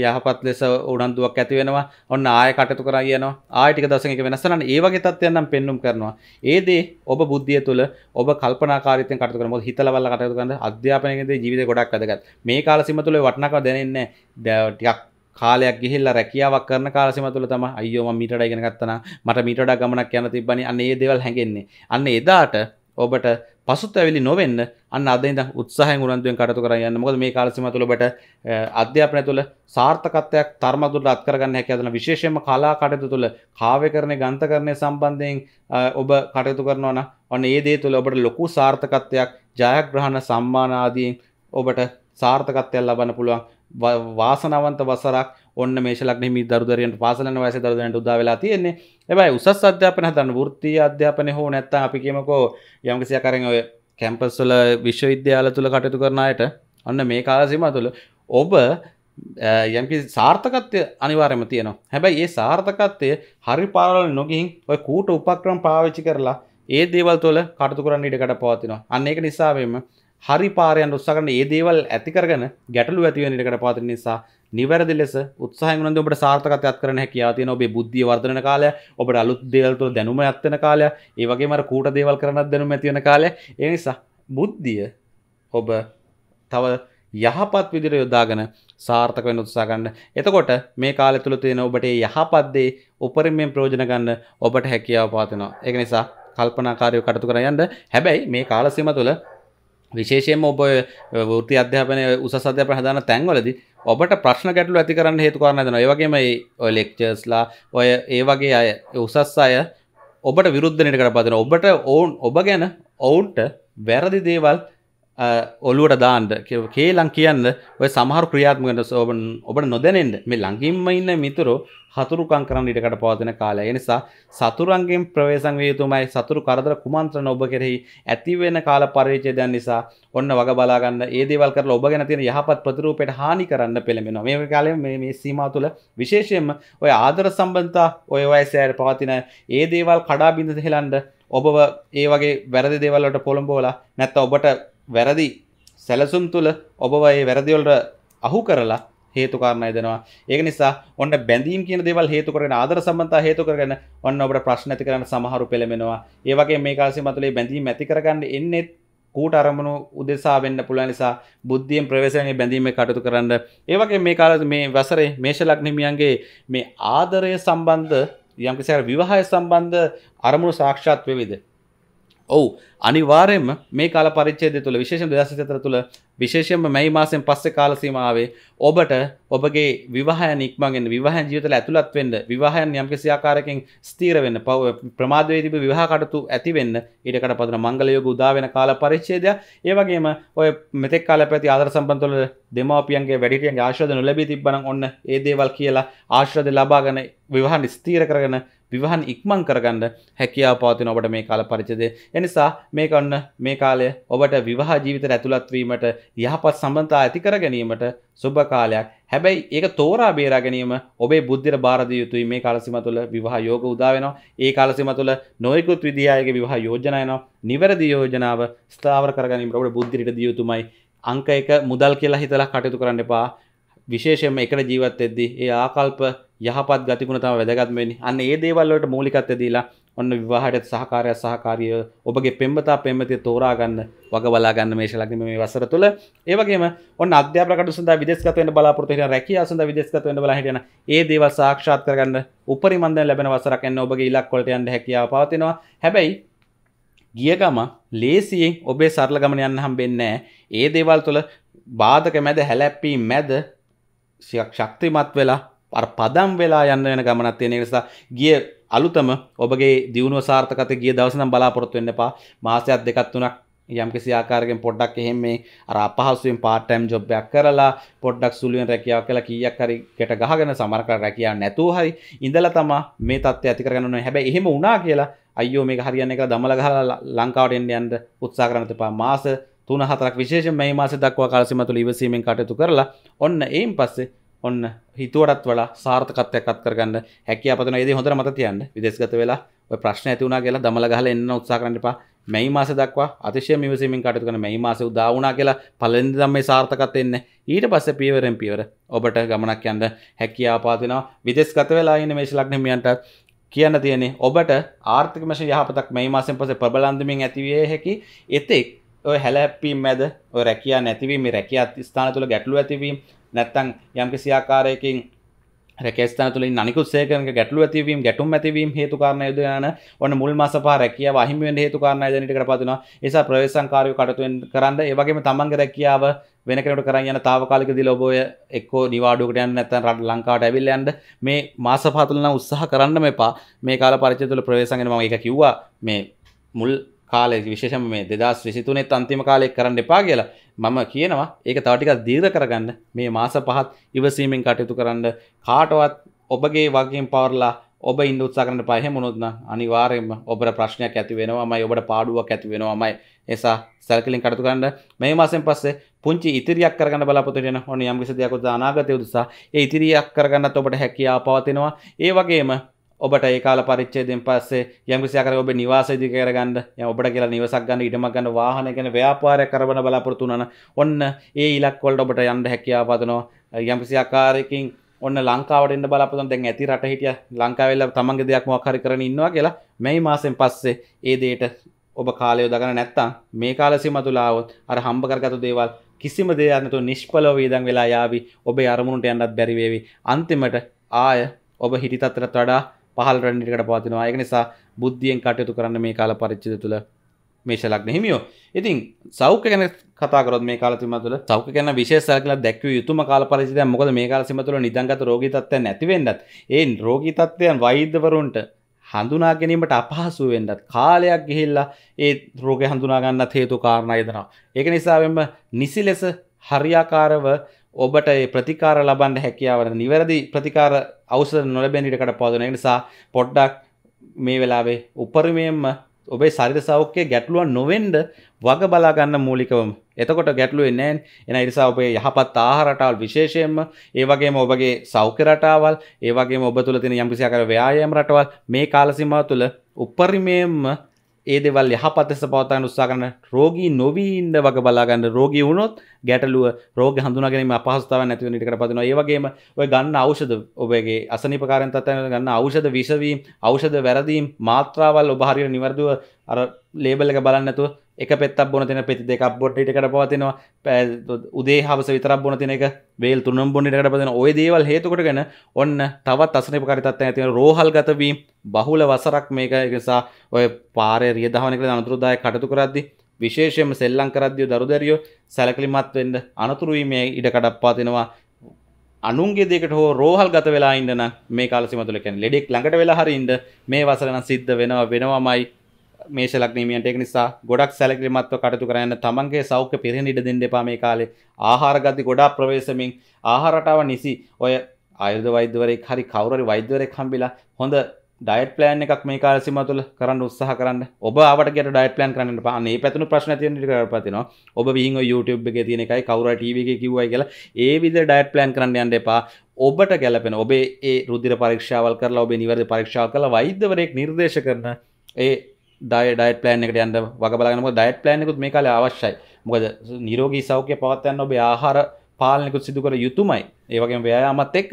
යහපත් ලෙස උනන්දුවක් ඇති වෙනවා ඔන්න ආය කටයුතු කරා කියනවා ආය ටික දවසකින් ඒක වෙනස් වෙනවා ඒ වගේ තත්ත්වයන් නම් පෙන්눔 කරනවා ඒ දේ ඔබ බුද්ධිය තුළ ඔබ කල්පනාකාරීත්වයෙන් කටයුතු කරනවා මොකද හිතලා බලලා කටයුතු කරනද අධ්‍යාපනයේදී ජීවිතේ ගොඩක් වැදගත් මේ කාල සීම තුළ වටිනාකම දැනෙන්නේ නැහැ ටිකක් කාලයක් ගිහිල්ලා රැකියාවක් කරන කාලසීම තුළ තමයි අයියෝ මම මීටරඩ ඉගෙන ගත්තා මට මීටරඩ ගමනක් යන්න තිබ්බනේ අන්න ඒ දේවල් හැංගෙන්නේ අන්න එදාට ඔබට පසුතැවිලි නොවෙන්න අන්න අද ඉඳන් උත්සාහයෙන් උනන්දුවෙන් කටයුතු කරන් යන්න. මොකද මේ කාල සීමාව තුළ ඔබට අධ්‍යාපනය තුළ සාර්ථකත්වයක් තරමදුරට අත් කරගන්න හැකියාව දෙන විශේෂයෙන්ම කලා කටයුතු තුළ කාව්‍යකරණය, ගන්ථකරණය සම්බන්ධයෙන් ඔබ කටයුතු කරනවා නම් ඔන්න ඒ දේ තුළ ඔබට ලොකු සාර්ථකත්වයක්, ජයග්‍රහණ සම්මාන ආදීන් ඔබට සාර්ථකත්වයක් ලබන්න පුළුවන්. වාසනාවන්ත වසරක් ඔන්න මේශලක්න මි දරුදරයන්ට පාසලන වයස දරදනට උදා වෙලා තියෙන්නේ එබයි උසස් අධ්‍යාපන හදන්න ෘත්තිය අධ්‍යාපනය හෝ නැත්තා අපි කියමකෝ යම්කිසිය කරෙන් ඔය කැම්පස්වල විශ්වවිද්‍යාල තුළ කටයුතු කරනයට ඔන්න මේ කාලසිම තුළ ඔබ යම්කි සාර්ථකත්වය අනිවාර්යම තියෙනවා හැබැයි ඒ සාර්ථකත්වය හරි පාරල නොගිහින් ඔය කූට උපක්‍රම පාවිච්චි කරලා ඒ දේවල් තුළ කටතු කරන්න ඉඩකට පවතිනවා අන්න ඒක නිසාවෙම හරි පාරයන් උත්සාහන ඒ දේවල් ඇතිකරගෙන ගැටලු ඇතිවෙන එකකට පාත්‍ර නිසා නිවැරදි ලෙස උත්සාහයෙන් උනන්දු ඔබට සාර්ථකත්වයක් කරන්න හැකියාව තියෙන ඔබේ බුද්ධිය වර්ධනන කාලය ඔබට අලුත් දේවල් තුළ දැනුම ඇති වෙන කාලය ඒ වගේම අර කූට දේවල් කරන්නත් දැනුම ඇති වෙන කාලය ඒ නිසා බුද්ධිය ඔබ තව යහපත් විදිර යොදාගෙන සාර්ථක වෙන උත්සා ගන්න. එතකොට මේ කාලය තුළ තියෙන ඔබට යහපත්දේ උපරිමයෙන් ප්‍රයෝජන ගන්න ඔබට හැකියාව පාතිනවා. ඒක නිසා කල්පනාකාරීව කටයුතු කරන යන්න. හැබැයි මේ කාල සීම තුළ විශේෂයෙන් ඔබ ෘති අධ්‍යාපනය උසස් අධ්‍යාපන හදාන තැන්වලදී ඔබට ප්‍රශ්න ගැටලු ඇති කරන්න හේතුකාරණ දෙනවා. ඒ වගේම ඔය ලෙක්චර්ස්ලා ඔය ඒ වගේ අය උසස් අය ඔබට විරුද්ධ නිරකට පදිනවා. ඔබට ඔවුන් ඔබ ගැන ඔවුන්ට වැරදි දේවල් ඔලුවට දාන්ට කේ ලං කියන්න ඔය සමහර ක්‍රියාත්මකට සෝබන් ඔබට නොදැනෙන්ට මේ ලඟින්ම ඉන්න මිතුරු හතුරුකං කරන්න ඉටකට පවතින කාලය නිසා සතුරන්ගෙන් ප්‍රවේශන් වේතුමයි සතුරු කරදර කුමන්ත්‍රණ ඔබ කෙරෙහි ඇතිවෙන කාල පරිචයදයන් නිසා ඔන්න වග බලාගන්න ඒදේවල් කර ඔබ ගැන තියෙන යහපත් ප්‍රතිරූපයට හානි කරන්න පෙළඹෙනවා මේ කාලය මේ සීමා තුළ විශේෂයෙන්ම ඔය ආදර සම්බන්ධතා ඔය වයසෑයට පවතින ඒ දේවල් කඩාබිඳ හෙලන්ඩ ඔබ ඒ වගේ වැරදි දේවල්ලට පොළඹෝලා නැත්ත ඔබට වැරදි සැලසුම් තුළ ඔබවයේ වැරදිවලට අහු කරලා හේතුකාරණය දෙනවා ඒක නිසා ඔන්න බැඳීම් කියන දේවල් හේතු කරගෙන ආදර සම්බන්ධතා හේතු කරගෙන ඔන්න ඔබට ප්‍රශ්න ඇති කරන්න සමහරු පෙළඹෙනවා ඒ වගේ මේ කාලසීම තුළේ බැඳීම් ඇති කරගන්න එන්නේ කූට අරමුණු උදෙසා වෙන්න පුළුවන් නිසා බුද්ධියෙන් ප්‍රවේශයෙන් බැඳීමේ කටයුතු කරන්න. ඒ වගේ මේ කාලේ මේ වසරේ මේෂ ලග්නමියන්ගේ මේ ආදරය සම්බන්ධ යම්කිසි විවාහය සම්බන්ධ අරමුණු සාක්ෂාත් වේවිද? ඔවු අනිවාරයෙන්ම මේ කාල පරිච්චේදය තුළ විශේෂ දෙදශතර තුළ විශේෂයෙන්ම මැයි මාසෙන් පස්සේ කාලසීමාවේ ඔබට ඔබගේ විවාහයන් ඉක්මගෙන් විවාහයන් ජීවිතවල ඇතුළත් වෙන්න විවාහයන් යම්කිසි ආකාරයකින් ස්ථීර වෙන්න පව ප්‍රමාද වේදී විවාහ කටයුතු ඇති වෙන්න ඊට කඩපතන මංගල යෝග උදා වෙන කාල පරිච්ඡේදය ඒ වගේම ඔය මෙතෙක් කාලේ පැවති ආදර සම්බන්ධ වල දෙමාපියන්ගේ වැඩිහිටියන්ගේ ආශ්‍රද නොලැබී තිබ්බනම් ඔන්න ඒ දේවල් කියලා ආශ්‍රද ලබාගෙන විවාහ ස්ථීර කරගෙන විවාහන් ඉක්මන් කරගන්න හැකියාව පවතින ඔබට මේ කාල පරිච්ඡේදය. එනිසා මේක ඔන්න මේ කාලය ඔබට විවාහ ජීවිතයට ඇතුළත් වීමට යහපත් සම්බන්ධතා ඇති කර ගැනීමට සුබ කාලයක්. හැබැයි ඒක තෝරා බේරා ගැනීම ඔබේ බුද්ධියට බාර දිය යුතුයි මේ කාල සීමා තුළ විවාහ යෝග උදා වෙනවා. ඒ කාල සීමා තුළ නොයෙකුත් විදිහායක විවාහ යෝජනා එනවා. නිවැරදි යෝජනාව ස්ථාවර කර ගැනීමට ඔබට බුද්ධියට දිය යුතුමයි. අංක එක මුදල් කියලා හිතලා කටයුතු කරන්න එපා. විශේෂයෙන්ම එකට ජීවත් වෙද්දී ඒ ආකල්ප යහපත් ගතිකුණ තම වැදගත්මනි අන්න ඒ දේවල්ලට මූලිකත්ත දීලා ඔන්න විවාහට සහකාරය සහකාරය ඔබගේ පෙම්බතා පෙමති තෝරාගන්න වග බලාගන්න මේශ ලක්ම මේ වසර තුළ ඒවගේම ඔන්න අධ්‍යාපකට සඳ විදෙස්කත්වන බලාපොරතය රැකිය සඳ විදෙස්කත්වන බලහිටන ඒ දේව සාක්ෂාත් කරගන්න උපරිමන්ද ලැබෙන වසරකන්න ඔබගේ ඉලක් කොටයන්න හැකියාව පවතිනවා හැබැයි ගියගම ලේසියෙන් ඔබේ සරලගමන යන්න හම්බෙන්නෑ ඒ දේවල් තුළ බාධක මැද හැලැප්පී මැද ශක්තිමත් වෙලා පදම් වෙලා යන්න වෙන ගමනක් තියෙන නිසා ගිය අලුතම ඔබගේ දියුණුව සාර්ථකත ගිය දවස නම් බලාපොරොත්තු වෙන්න එපා මාසයක් දෙකක් තුනක් යම්කිසි ආකාරයෙන් පොඩ්ඩක් එහෙම මේ අර අපහසුවෙන් part time job එකක් කරලා පොඩ්ඩක් සුළුවෙන් රැකියාව කරලා කීයක් හරි ගැට ගහගෙන සමහර කර රැකියාව නැතුව හරි ඉඳලා තමයි මේ தත්ත්වය ඇති කරගන්න ඕනේ. හැබැයි එහෙම වුණා කියලා අයියෝ මේක හරියන්නේ කියලා දමල ගහලා ලංකාවට එන්න යන්න උත්සාහ කරන්න තපා මාස 3 4ක් විශේෂයෙන් මේ මාසේ දක්වා කාලසීමාව තුළ ඉවසීමෙන් කටයුතු කරලා ඔන්න එයින් පස්සේ ඔන්න හිතුවටත් වල සාර්ථකත්වයක්ත් කරගන්න හැකි අපතන ඒ හොඳ මත තියන්න විදෙස්ගත වෙලා ප්‍රශ්න ඇතිවුණ කියලා දමල ගහල එන්න උත්සා කරන්නපා මැයි මාස දක්වා අතිශය මිවසීමෙන් කටයුතු කරන මැයි මාස උදා වුණා කියලා පළවෙනි දම් මේ සාර්ථකත්වෙ එන්නේ ඊට පස්සේ පියවරෙන් පියවර ඔබට ගමනක් යන්න හැකියාව පාදිනවා විදෙස්ගත වෙලා ඉන්න මේෂ ලග්නමියන්ට කියන්න තියෙන්නේ ඔබට ආර්ථික මශ යහපතක් මේ මාසෙන් පසේ ප්‍රබලන්දමින් ඇතිවිය හැකි එතෙක් ඔය හැලැප්පීම් මැද ඔය රැකයා නැතිවීම රැකියා ස්ථාන තුළ ගැටලු ඇතිවීම නැත්තං යම් කිසියාකාරයකින් රැකස්ථාන තුළින් අනිකුත් සේකරන ගැටලු ඇතිවීම ගැටුම් ඇතිවීම හේතු කාරණා යුද යන ඔන්න මුල් මාස පහ රැකියාව අහිමි වෙන හේතු කාරණා දැනට කරපදිනවා ඒ නිසා ප්‍රවේශම්කාරයෝ කටයුතු කරන්න ඒ වගේම තමන්ගේ රැකියාව වෙන කෙනෙකුට කරන් යන తాවකාලික දිල ඔබ ඔය එක්කෝ නිවාඩුවකට යන්න නැත්නම් රට ලංකාවට ඇවිල්ලා යන්න මේ මාස පහ තුළ නම් උත්සාහ කරන්නම එපා මේ කාල පරිච්ඡේදය තුළ ප්‍රවේශම් ගැන මම ඒක කිව්වා මේ මුල් කාලේ විශේෂම මේ 2023 අන්තිම කාලේ කරන්න එපා කියලා මම කියනවා ඒක තවටිකක් දීර්ඝ කරගන්න මේ මාස පහත් ඉවසීමෙන් කටයුතු කරන්න කාටවත් ඔබගේ වගකීම් පවර්ලා ඔබ ඉන්න උත්සාහ කරන්න එපා එහෙම වුණොත් නම් අනිවාර්යයෙන්ම ඔබට ප්‍රශ්නයක් ඇති වෙනවාමයි ඔබට පාඩුවක් ඇති වෙනවාමයි එසා සැලකිලින් කටයුතු කරන්න මේ මාසෙන් පස්සේ පුංචි ඉතිරියක් කරගන්න බලාපොරොත්තු වෙන ඕන යම් කිසි දෙයක් උදා අනාගතය උදෙසා ඒ ඉතිරියක් කරගන්නත් ඔබට හැකියාව පවතිනවා ඒ වගේම ඔබට ඒකාල පරිච්චේදෙන් පස්සේ යම්කිසිකර ඔබ නිවාසේදී කරගන්න යම් ඔබට කියලා නිවසක් ගන්න ඉඩමක් ගන්න වාහන ගැන ව්‍යාපාරයක් කරවන බලාපොරොත්තු වුණා ඔන්න ඒ ඉලක්කවලට ඔබට යන්න හැකියාව හදනවා යම්කිසි ආකාරයකින් ඔන්න ලංකාවට එන්න බලාපොරොත්තු දැන් ඇති රට හිටිය ලංකාවෙල්ල තමන්ගේ දෙයක් මොකක් හරි කරගෙන ඉන්නවා කියලා මේ මාසෙන් පස්සේ ඒ දෙයට ඔබ කාලය යොදගෙන නැත්තම් මේ කාල සීමා තුල આવොත් අර හම්බ කරගත්තු දේවල් කිසිම දෙයක් නැතුව නිෂ්ඵලව වේදන් වෙලා යාවි ඔබේ අරමුණට යන්නත් බැරි වේවි අන්තිමට ආය ඔබ හිටිතතරට වඩා පහල් රැඩිකට පවතිනවා ඒක නිසා බුද්ධියෙන් කටයුතු කරන්න මේ කාල පරිච්චිද තුළ මේශලක්න හිමියෝ ඉතින් සෞඛ්‍ය ගැන කතාකරොත් මේ කාල තුම තුළ සෞඛ්‍ය ගැන විශේෂ කියලා දැක්ව යුතුම කාල පරිචිතය මොකද මේ කාල සීම තුළ නිදන්ගත රෝගී තත්ත්වයන් නැතිවෙන්නත් ඒ රෝගී තත්ත්වයන් වෛද්‍යවරුන්ට හඳුනා ගැනීමට අපහසු වෙන්නත් කාලයක් ගිහිල්ලා ඒ රෝග හඳුනාගන්නත් හේතු කාරණා යෙදෙනවා ඒක නිසාවෙම නිසි ලෙස හරියාකාරව ඔබට ප්‍රතිකාර ලබන්න හැකියාවන නිවැරදි ප්‍රතිකාර අවසර නොලබැනිටකට පවදන නිසා පොඩ්ඩක් මේ වෙලාවේ උපරිමයෙන්ම ඔබේ සරිත සෞඛ්‍ය ගැටලුව නොවෙන්ඩ වග බලාගන්න මූලිකවම එතකොට ගැටලුව එන්නෑන් එන නිසා ඔබේ යහපත් ආහරටාවල් විශේෂයෙන්ම ඒවගේම ඔබගේ සෞඛ්‍ය රටාවල් ඒවගේ ඔබ තුළ තින යම්කිසිකර ව්‍යයායම් රටවල් මේ කාලසිමා තුළ උපරිමයෙන්ම ඒ දෙවල් යහපතෙස පවතන් උත්සා කරන රෝගී නොවීන්ද වග බලාගන්න රෝගී වුණොත් ගැටලුව රෝග හඳුනාගැනීම අපහසුතාවක් නැතිව නිට කරපදිනවා ඒ වගේම ඔය ගන්න ඖෂධ ඔබගේ අසනීපකාරයන් තත්ත්වයන් ගන්න ඖෂධ විෂවීම් ඖෂධ වැරදීම් මාත්‍රාවල් ඔබ හරියට නිවැරදිව අර ලේබල් එක බලන්නේ නැතුව එක පෙත් බොන තින පෙති දෙක් බොට් ඉටකට පවතිනවා උදේ හවස විතර බොන තිනක වේල් තුනම් බොන්නට පතින ඔය දේවල් හේතුකටගෙන ඔන්න තවත් අසනප කරිතත් ඇතින රෝහල් ගතවීම බහුල වසරක් මේක එකසා ඔය පාරය රියදහනක අනතුරදාය කටතු කරද්දි විශේෂයම සෙල්ලං කරද්දිය දරුදරියෝ සැලකලිමත් වෙන්න අනතුරුවීමේ ඉඩ කඩක්පාතිනවා අනුන්ගේ දෙකට හෝ රෝහල් ගත වෙලා ඉන්න මේ කාලසිමතුලකැන් ලෙඩෙක් ළඟට වෙලා හරින්ද මේ වසරන සිද්ධ වෙනවා වෙනවාමයි මේශලක්නීමියන්ට එක් නිසා ගොඩක් සැලකිලිමත්ව කටයුතු කරන්න තමන්ගේ සෞඛ්‍ය පිරෙන ඉඩ දෙන්න එපා මේ කාලේ ආහාර ගති ගොඩාක් ප්‍රවේශමින් ආහාර රටාව නිසි ඔය ආයුර්ද වෛද්‍යවරයෙක් හරි කවුරු හරි වෛද්‍යවරයෙක් හම්බිලා හොඳ ඩයට් ප්ලෑන් එකක් මේ කාලේ සීමාව තුළ කරන්න උත්සාහ කරන්න ඔබ ආවට ගියට ඩයට් ප්ලෑන් කරන්න එපා අනේ පැතුණු ප්‍රශ්න තියෙන විදිහට කරපලා තිනවා ඔබ විහිං ඔය YouTube එකේ තියෙන එකයි කවුරු හරි TV එකේ කිව්වයි කියලා ඒ විදිහට ඩයට් ප්ලෑන් කරන්න යන්න එපා ඔබට ගැලපෙන ඔබේ ඒ රුධිර පරීක්ෂාවල් කරලා ඔබේ නිවැරදි පරීක්ෂාව කරලා වෛද්‍යවරයෙක් නිර්දේශ කරන ඒ ඩය ඩයිට පලෑන් එකට යන්න වග බලගම ඩයිට් ප්ලෑනෙකුත් මේ කාල අවශ්‍යයි මොකද නිරෝගී සෞඛ්‍ය පවත්වන්න ඔබේ ආහාර පාලනෙකුත් සිදු කර යුතුමයි ඒවගේ ව්‍යයාමත් එක්ක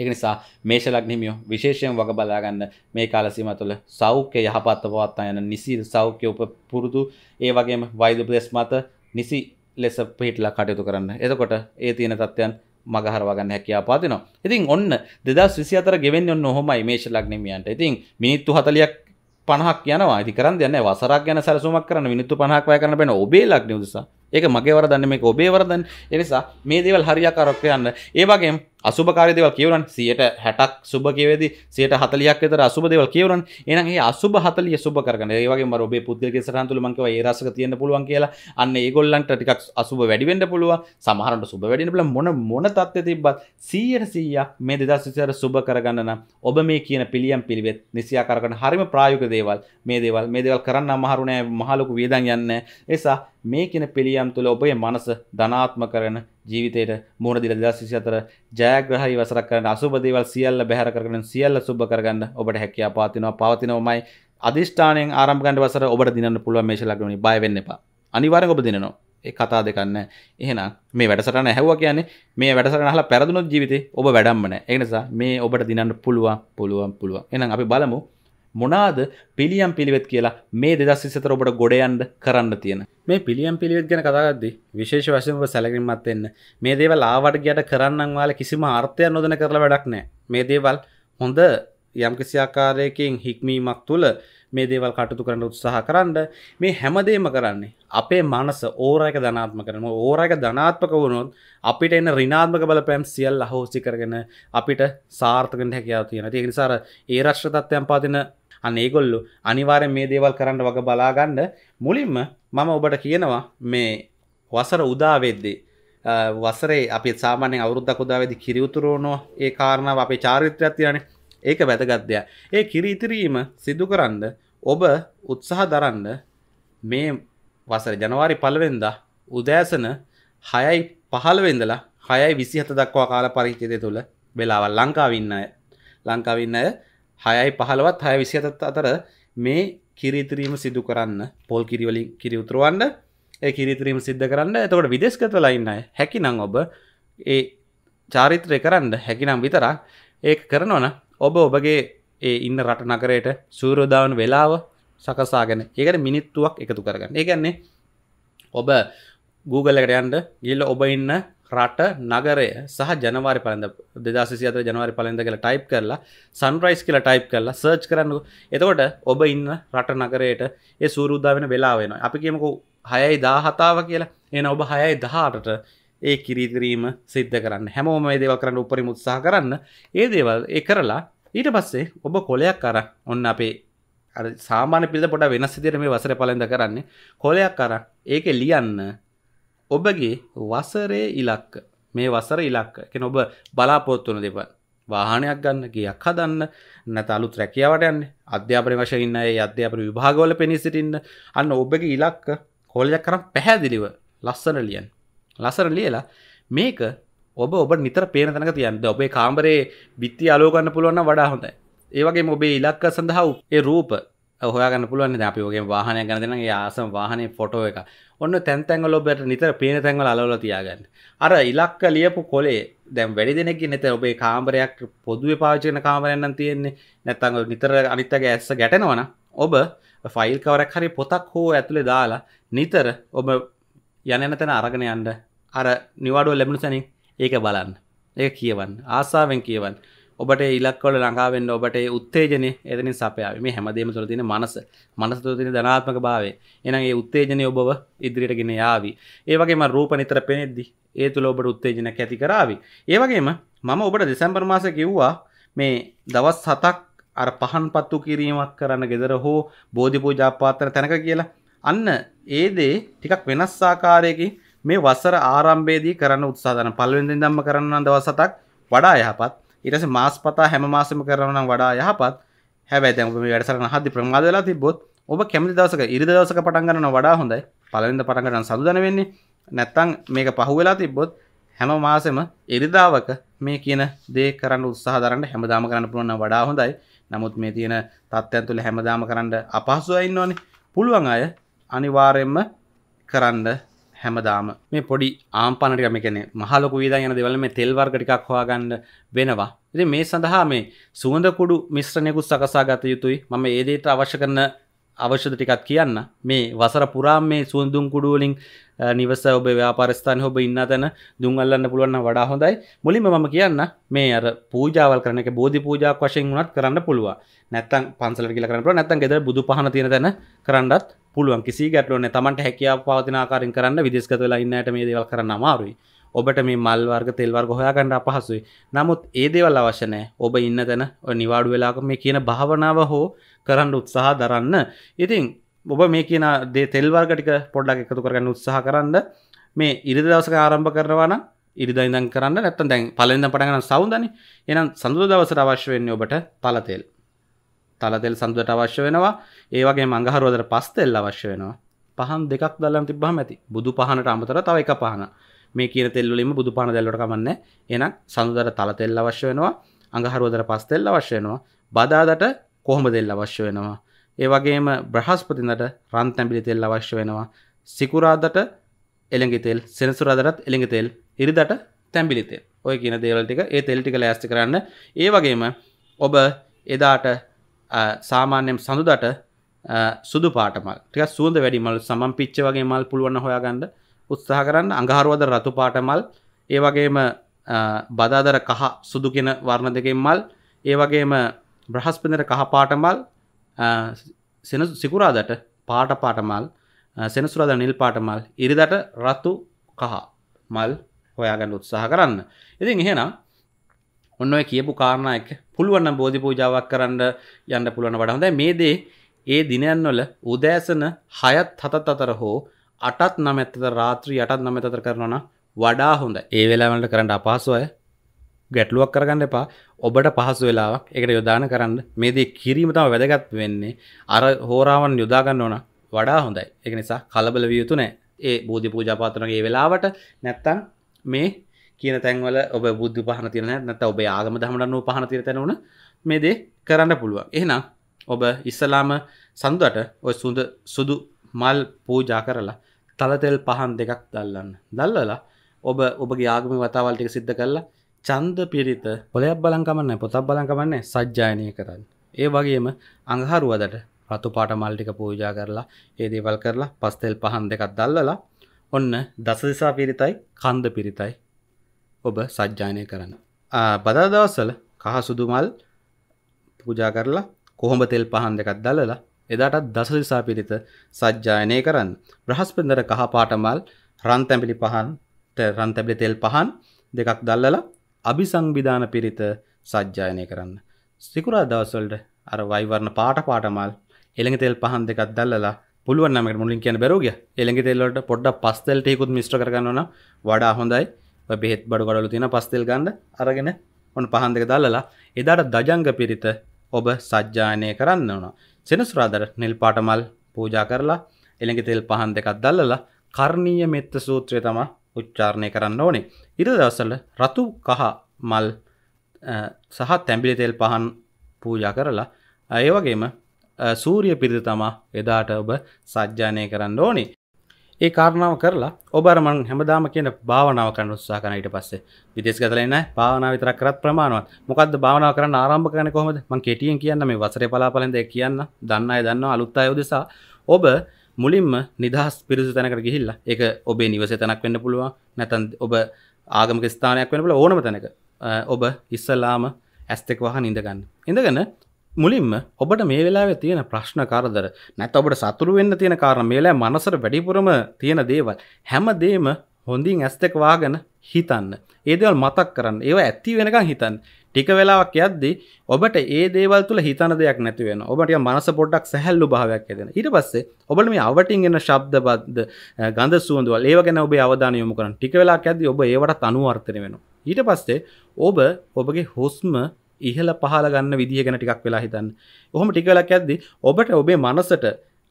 ඒ නිසා මේෂ ලග්නිමියෝ විශේෂයෙන් වග බලාගන්න මේ කාල සීම තුළ සෞඛ්‍ය යහපත්ව පවත්වා යන නිසි සෞඛ්‍ය උප පුරුදු ඒ වගේම වෛද්‍ය උපදෙස් මත නිසි ලෙස පිහිටලා කටයුතු කරන්න. එතකොට ඒ තියෙන තත්ත්වයන් මගහරවා ගන්න හැකියාව පවතිනවා. ඉතින් ඔන්න 2024 ගෙවෙන්නේ ඔන්න ඔහොමයි මේෂ ලග්නෙමියන්ට. ඉතින් මිනිත්තු 40ක් පනහක් යන වාදි කරන්න යන්න වසරක් ගැන සැලසුමක් කරන මිනිත්තු පහක් වය කරන බැන ඔබේ ලක්නිය නිසා ඒක මගේ වරදන්න මේ ඔබේ වරදන් එනිසා මේ දේවල් හරියාකාරක් යන්න ඒවගේ අසුභකාරදව කියවරන් සියයට හැටක් සුබ කියවේද සයට හතලයක් තර අසුබදව කියවරන් එනගේ අසුබ හතලිය සුබ කරන ඒවගේ මරබ පුද්ගල සරන්තුල මංකව ඒරස තියන්න පුළුවන් කියලා අන්න ඒගොල්ලන්ට ටිකක් අසුබ වැඩිවෙන්ඩ පුළුව සමහරට සුබ වැඩිනල මොන මොන තත්ව තිබත් සීයට සීයක් මේ දෙදස්සිසර සුබ කරගන්නන ඔබ මේ කියන පිළියම් පිළිවෙත් නිසියා කරගන හරිම ප්‍රායුක දේවල් මේ දේවල් මේ දෙවල් කරන්න අමහරුණෑ මහලොකු වේදන් යන්න එසා මේ කියන පිළියම් තුළ ඔබේ මනස ධනාත්ම කරන ජීවිතයට මූුණ දිල දස් විසිතර ජයග්‍රහහි වසර කරන අසුබදේවල් සියල්ල බැහර කරන සියල්ල සුබ කරගන්න ඔබට හැකියා පාතිනවා පවතිනවමයි අධිෂ්ඨානයෙන් ආරම්ගන්ඩ වසර ඔබට දිනන්න පුළුව මේශලක්ගනි බයවෙන්න එපා අනිවාරෙන් ඔබ දිනවා ඒ කතා දෙකන්න එහෙනම් මේ වැඩසටන ඇහව කියන්නේ මේ වැඩසට හලා පැරදුනොත් ජීවිත ඔබ වැඩම්මන එනිසා මේ ඔබට දිනන්න පුළුවන් පුළුවන් පුළුව එනම් අපි බලමු මොනාද පිළියම් පිළිවෙත් කියලා මේ දෙදස් සිතර ඔබට ගොඩයන්ඩ කරන්න තියෙන මේ පිළියම් පිළිවෙත් ගැන කතාගද විශේෂ වශයෙන් සැලකින්මත් එන්න මේ දේවල් ආවට ගයට කරන්න වාල කිසිම ආර්ථය නොදන කරලා වැඩක් නෑ මේ දේවල් හොඳ යම්කිසි ආකාරයකින් හික්මීමක් තුළ මේ දේවල් කටතු කරන්න උත්සාහ කරන්න මේ හැමදේම කරන්නේ අපේ මනස ඕරයක ධනාත්ම කරන ඕරයක ධනාත්මක වුණොත් අපිට එන්න රිනාත්මක බල පැම් සියල් අහෝසි කරගෙන අපිට සාර්ථකට හැකියාව තියෙන ඒ නිසාර ඒ රශ්්‍රතත්වයන් පාතින අන්න ඒගොල්ලු අනිවාරෙන් මේ දේවල් කරන්න වග බලාගන්න මුලින්ම මම ඔබට කියනවා මේ වසර උදාවෙද්දී වසරේ අපි සාමානෙන් අවුරුද්දක් උදාවෙදි කිරියුතුරෝනෝ ඒ කාරණාව අපේ චාරිත්‍රයක් තියෙනනේ ඒක වැදගත්දය ඒ කිරීතිරීම සිදු කරන්න ඔබ උත්සාහ දරන්න මේ වසර ජනවාරි පළවෙන්දා උදෑසන හයයි පහළවෙදලා හයයි විසිහත දක්වා කාල පරිචිතය තුළ වෙලාවල් ලංකාවින්න අය ලංකාවින්න අය හයයි පහළවත් හය විසිහතත් අතර මේ කිරිතිරීම සිදු කරන්න පොල් කිරිවලින් කිරි උතුරුවන්ඩ ඒ කිරිතිරීම සිද්ධ කරන්න එතකොට විදෙස්ගත ලයින්න හැකිනම් ඔබ ඒ චාරිත්‍රය කරන්න හැකිනම් විතරක් ඒ කරනවන ඔබ ඔබගේ ඒ ඉන්න රට නකරයට සූරෝදාවන් වෙලාව සකසාගෙන ඒකට මිනිත්තුවක් එකතු කරගන්න ඒගන්නේ ඔබ Googleලකට යන්ඩ ගිල්ල ඔබ ඉන්න රට නගරය සහ ජනවාරි පලඳ දෙදසිසිත ජනවාරි පලඳ කියලා ටයිප් කරලා සන්රයිස් කියලා ටයිප් කරලා සර්ච් කරන්න එතකොට ඔබ ඉන්න රට නගරයට ඒ සූරුද්දා වෙන වෙලාවෙන අපි කියමකු හයයි දාහතාව කියලා එන ඔබ හයයි දහටට ඒ කිරිකිරීම සිද්ධ කරන්න හැමෝම දේව කරන්න උපරි මුත්සා කරන්න ඒ දේවල් ඒ කරලා ඊට පස්සේ ඔබ කොලයක් අර ඔන්න අපේ සාමාන පිල්ට පොට වෙනස් සිදිර මේ වසර පලඳ කරන්නේ කොලයක් අර ඒක ලියන්න ඔබගේ වසරේ ඉලක්ක මේ වසර ඉලක්ක කෙන ඔබ බලාපොත්තුන දෙප වාහනයක් ගන්න ගයක් හදන්න නැතලු ත්‍රැකියාවට යන්න අධ්‍යාපන වශයන්න ඒ අධ්‍යාපන විභාගවල පෙනිසිටින්න අන්න ඔබගේ ඉලක්ක කොලයක් කරම් පැහැදිලිව ලස්සන ලියන් ලසර ලියලා මේක ඔබ ඔබ නිතර පේන තැනක තියන්න ඔබේ කාම්බරේ බිත්ති අලෝගන්න පුළුවන්න වඩා හොඳයි ඒවගේ ඔබේ ඉලක්ක සඳහා ඒ රූප හොයාගන්න පුළුවන් අපි ෝගේ වාහනය ගැන දෙන යාසම් වාහනය ෆොටෝ එක ඔන්න තැන්තැන්ගල ඔබට නිතර පේන තැන්වල අලවල තියාගන්න අර ඉලක්ක ලියපු කොලේ දැම් වැඩි දෙනෙක් නැත ඔබේ කාමරයක් පොදුව පාචන කාමරයන්න තියෙන්නේ නැත්තඟ නිතර අනිත්තගේ ඇස්ස ගැටෙනවන ඔබ ෆයිල් කවරක් හරි පොතක් හෝ ඇතුළේ දාලා නිතර ඔබ යනන තැන අරගෙන යන්ඩ අර නිවාඩුව ලැබුණු සැනින් ඒක බලන්න ඒ කියවන් ආසාාවෙන් කියවන් ඔබට ඉලක්වල ලඟාවෙන්න ඔබට උත්තේජන එතනින් සපයාව මේ හැමදේම තුළ තින මනස මනස තුළ තින ධනාත්මක භාවය එනම් ඒ උත්තේජනය ඔබව ඉදිරියට ගෙන යාවි ඒ වගේම රූප නිතර පෙනෙද්දි ඒ තුළ ඔබට උත්තේජනයක් ඇති කරාවි ඒ වගේම මම ඔබට දෙසැම්බර් මාස කිව්වා මේ දවස් හතක් අර පහන් පත්තු කිරීමක් කරන්න ගෙදර හෝ බෝධි පූජාපාතන තැනක කියලා අන්න ඒ දේ ටිකක් වෙනස් ආකාරයකින් මේ වසර ආරම්භයේදී කරන්න උත්සාහ කරන පළවෙනි දම්ම කරන්න දවස් හතක් වඩා යහපත් ඉරස මාස් පතා හැම මාසම කරනම් වඩා යහපත් හැබැ දැම වැඩසරන හදදි ප්‍රමාද වෙලා තිබොත් ඔබ කැමති දවසක ඉරිද දවසක පටන්ගන්න වඩා හොඳයි පලවිඳ පටගන්න සඳදන වෙන්නේ නැත්තං මේක පහුවෙලා තිබොත් හැම මාසෙම ඉරිදාවක මේ කියන දේ කරන්න උත්සාහරන්න හැමදාම කරන්න පුළුවන්න වඩා හොඳයි නමුත් මේ තියෙන තත්ත්යන් තුළ හැමදාම කරන්න අපහසුවයින්න ඕනේ පුළුවන් අය අනිවාරයෙන්ම කරන්න හැමදාම මේ පොඩි ආම්පනට කමකන මහලොක විදා යන දෙවල මේ තෙල්වර්ගටිකක් හවාගන්න වෙනවා ඉති මේ සඳහා මේ සුවඳකුඩු මිශ්‍රණයකුත් සකසා ගත යුතුයි මම ඒදේට අවශ්‍ය කරන අවශ්‍යද ටිකත් කියන්න මේ වසර පුරාම් මේ සුවඳුම් කුඩුවලින් නිවස ඔබ ව්‍යාපරස්ථාන ඔබ ඉන්න තැන දුන්ගල්ලන්න පුළුවන්න වඩා හොඳයි මුලින්ම මම කියන්න මේ අර පූජාවල් කරන එක බෝධි පූජා වශයෙන් වුණත් කරන්න පුළුව නැත්තම් පන්සල කියල කරන්න නැත්තම් ගෙදර බුදු පහන තියෙන තැන කරන්නත් පුළුවන් කිසි ගැටලුවන තමට හැකියාව පවතිනාකාරින් කරන්න විදිස්ගත වෙලා ඉන්නට මේ දේවල් කරන්න අමාරුයි ඔබට මේ මල් වර්ග තෙල් වර්ග හොයාගන්න අපහසුයි. නමුත් ඒ දේවල් අවශ්‍ය නැහැ. ඔබ ඉන්න තැන නිවාඩු වෙලාක මේ කියන භාවනාව හෝ කරන්න උත්සාහ දරන්න. ඉතින් ඔබ මේ කියන දේ තෙල් වර්ග ටික පොඩ්ඩක් එකතු කරගන්න උත්සාහ කරන්න. මේ ඉරිදා දවසක ආරම්භ කරනවා නම් ඉරිදා ඉඳන් කරන්න නැත්නම් දැන් පළවෙනිදා පටන් ගන්න සවුන්දනේ. එහෙනම් සඳුදා දවසට අවශ්‍ය වෙන්නේ ඔබට තල තෙල්. තලතෙල් සඳට අවශ්‍ය වෙනවා ඒවගේ මඟහරුවදර පස්තෙල් අවශ්‍ය වෙනවා පහන් දෙකක් දල්ලම් තිබ්බා ඇති බුදු පහනට අමතර තව එක පහන මේ කියන තෙල්ලුලින්ම බුදු පහන දැල්ලට කමන්න එන සඳුදර තලතෙල් අවශ්‍ය වෙනවා අඟහරුවදර පස්තෙල් අවශ්‍ය වෙනවා බදාදට කොහොම දෙල් අවශ්‍ය වෙනවා ඒවගේම බ්‍රහස්පතිනට රන් තැබිලි තෙල් අවශ්‍ය වෙනවා සිකුරාදට එළඟි තෙල් සෙනසුරාදරත් එළඟි තෙල් ඉරිදට තැම්බිලිතෙල් ඔය කියන දේවල්ටික ඒ තෙල්ටික ලෑස්ති කරන්න ඒ වගේම ඔබ එදාට සාමාන්‍යයෙන් සඳුදට සුදු පාටමල් ටික සුවඳ වැඩි මල් සමම් පිච්ච වගේ මල් පුළුවන් හොයාගන්න උත්සාහ කරන්න අඟහරුවද රතු පාටමල් ඒ වගේම බදාදර කහ සුදු කියන වර්ණ දෙකෙන් මල් ඒ වගේම බ්‍රහස්පතින්දර කහ පාටමල් සෙන සිකුරාදට පාට පාටමල් සෙනසුරාදා නිල් පාටමල් ඉරිදට රතු කහ මල් හොයාගන්න උත්සාහ කරන්න. ඉතින් එහෙනම් ඔන්න ඔය කියපු කාරණා එක පුළුවන් නම් බෝධි පූජාවක් කරන්න යන්න පුළුවන් වඩා හොඳයි මේ දේ ඒ දිනයන්වල උදෑසන 6ත් 7ත් අතර හෝ 8ත් 9ත් අතර රාත්‍රී 8ත් 9ත් අතර කරනවා නම් වඩා හොඳයි. ඒ වෙලාවවලට කරන්න අපහසු අය ගැටලුවක් කරගන්න එපා. ඔබට පහසු වෙලාවක් ඒකට යොදාන කරන්න. මේ දේ කිරීම තමයි වැදගත් වෙන්නේ. අර හෝරාවන් යොදා ගන්න ඕන වඩා හොඳයි. ඒක නිසා කලබල විය යුතු නැහැ. ඒ බෝධි පූජා පාත්‍රණගේ වෙලාවට නැත්තම් මේ කියන තැන්වල ඔබ බුද්ධ පහන තියන නැත ඔබ ආගම දහමටන්නුව පහන තිර තැනවන මේ දේ කරන්න පුළුවන් එහෙනම් ඔබ ඉස්සලාම සඳුවට ඔය සුඳ සුදු මල් පූජා කරලා තලතෙල් පහන් දෙකක් දල්ලන්න දල්ලලා ඔබ ඔබගේ ආගම වතාවල්ටික සිද්ධ කරලා චන්ද පිරිත පොලයක් බලංකමන්න පොතක් බලංකමන්නේ සජ්ජායනය කරන්න ඒ වගේම අඟහරුවදට රතු පාට මල්ටික පූජා කරලා ඒ දේවල් කරලා පස්තෙල් පහන් දෙකක් දල්ලලා ඔන්න දසදිසා පිරිතයි කන්ද පිරිතයි ඔබ සජ්ජානය කරන්න. බදාදවස්සල කහ සුදුමල් පූජා කරලා කොහොඹ තෙල් පහන් දෙකක් දලලා එදාටත් දසදිසා පිරිත සජ්ජායනය කරන්න. බ්‍රහස්පෙන්දර කහ පාටමල් රන්තැපිලි පහන් රන්තැපිලි තෙල් පහන් දෙකක් දල්ලලා අභි සංවිධාන පිරිත සජ්ජායනය කරන්න. සිකුරා දවස්වලට අර වයිවරණ පාට පාටමල් එළඟ තෙල් පහන් දෙකක් දල්ලලා පුළුවන් නමකට මුලින් කියන බැරෝග එළඟ තෙල්ලට පොඩ්ඩ පස්තෙල්ටයකුත් මිස්ට කරගන්නවා වඩා හොඳයි බෙහෙත් බඩු කඩලු තියෙන පස්තෙල් ගන්ඩ අරගෙන ඔන්න පහන් දෙක දල්ලලා එදාට දජංග පිරිත ඔබ සජ්ජානය කරන්න ඕන සෙනසුරාදර නිල් පාටමල් පූජා කරලා එළඟ තෙල් පහන් දෙකක් දල්ලලා කර්ණීය මෙත්ත සූත්‍රය තමා උච්චාරණය කරන්න ඕනේ ඉර දවසල රතු කහ මල් සහ තැම්බිලි තෙල් පහන් පූජා කරලා ඒ වගේම සූරිය පිරිත තමා එදාට ඔබ සජ්ජානය කරන්න ඕනේ ඒ කාරණාව කරලා ඔබරමන් හැමදාම කියන භාවනාව කරන්න උත්සා කරන ඊට පස්සේ විදේශ ගතලා ඉන්න භාවනාව විතරක් කරත් ප්‍රමාණවත් මොකද්ද භාවනාව කරන්න ආරම්භ කරන්නේ කොහොමද මම කෙටියෙන් කියන්න මේ වසරේ පලාපලෙන්ද කියන්න දන්න අය දන්නවා අලුත් අය උදෙසා ඔබ මුලින්ම නිදහස් පිරිසු තැනකට ගිහිල්ලා ඒක ඔබේ නිවසේ තැනක් වෙන්න පුළුවන් නැතන් ඔබ ආගමක ස්ථානයක් වෙනපුල ඕනම තැනක ඔබ ඉස්සල්ලාම ඇස් දෙක වහන් ඉඳගන්න. ඉඳගෙන මුලින්ම ඔබට මේ වෙලාවේ තියෙන ප්‍රශ්න කරදර නැත් ඔබට සතුරු වෙන්න තියෙන කාරණා මේලා මනසට වැඩිපුරම තියෙන දේවල් හැමදේම හොඳින් ඇස් දෙක වහගෙන හිතන්න. ඒ දේවල් මතක් කරන්න. ඒවා ඇති වෙනකන් හිතන්න. ටික වෙලාවක් යද්දී ඔබට ඒ දේවල් තුල හිතන දෙයක් නැති වෙනවා. ඔබට මනස පොඩ්ඩක් සැහැල්ලු භාවයක් ඇතිවෙනවා. ඊට පස්සේ ඔබට මේ අවටින් එන ශබ්ද බද්ද ගඳ සුවඳවල් ඒව ගැන ඔබේ අවධානය යොමු කරන්න. ටික වෙලාවක් යද්දී ඔබ ඒවටත් අනුවර්තනය වෙනවා. ඊට පස්සේ ඔබ ඔබගේ හුස්ම ඉහල පහල ගන්න විදිහ ගැන ටිකක් වෙලා හිතන්න ඔහොම ටිකලක් ඇද්දි ඔබට ඔබේ මනසට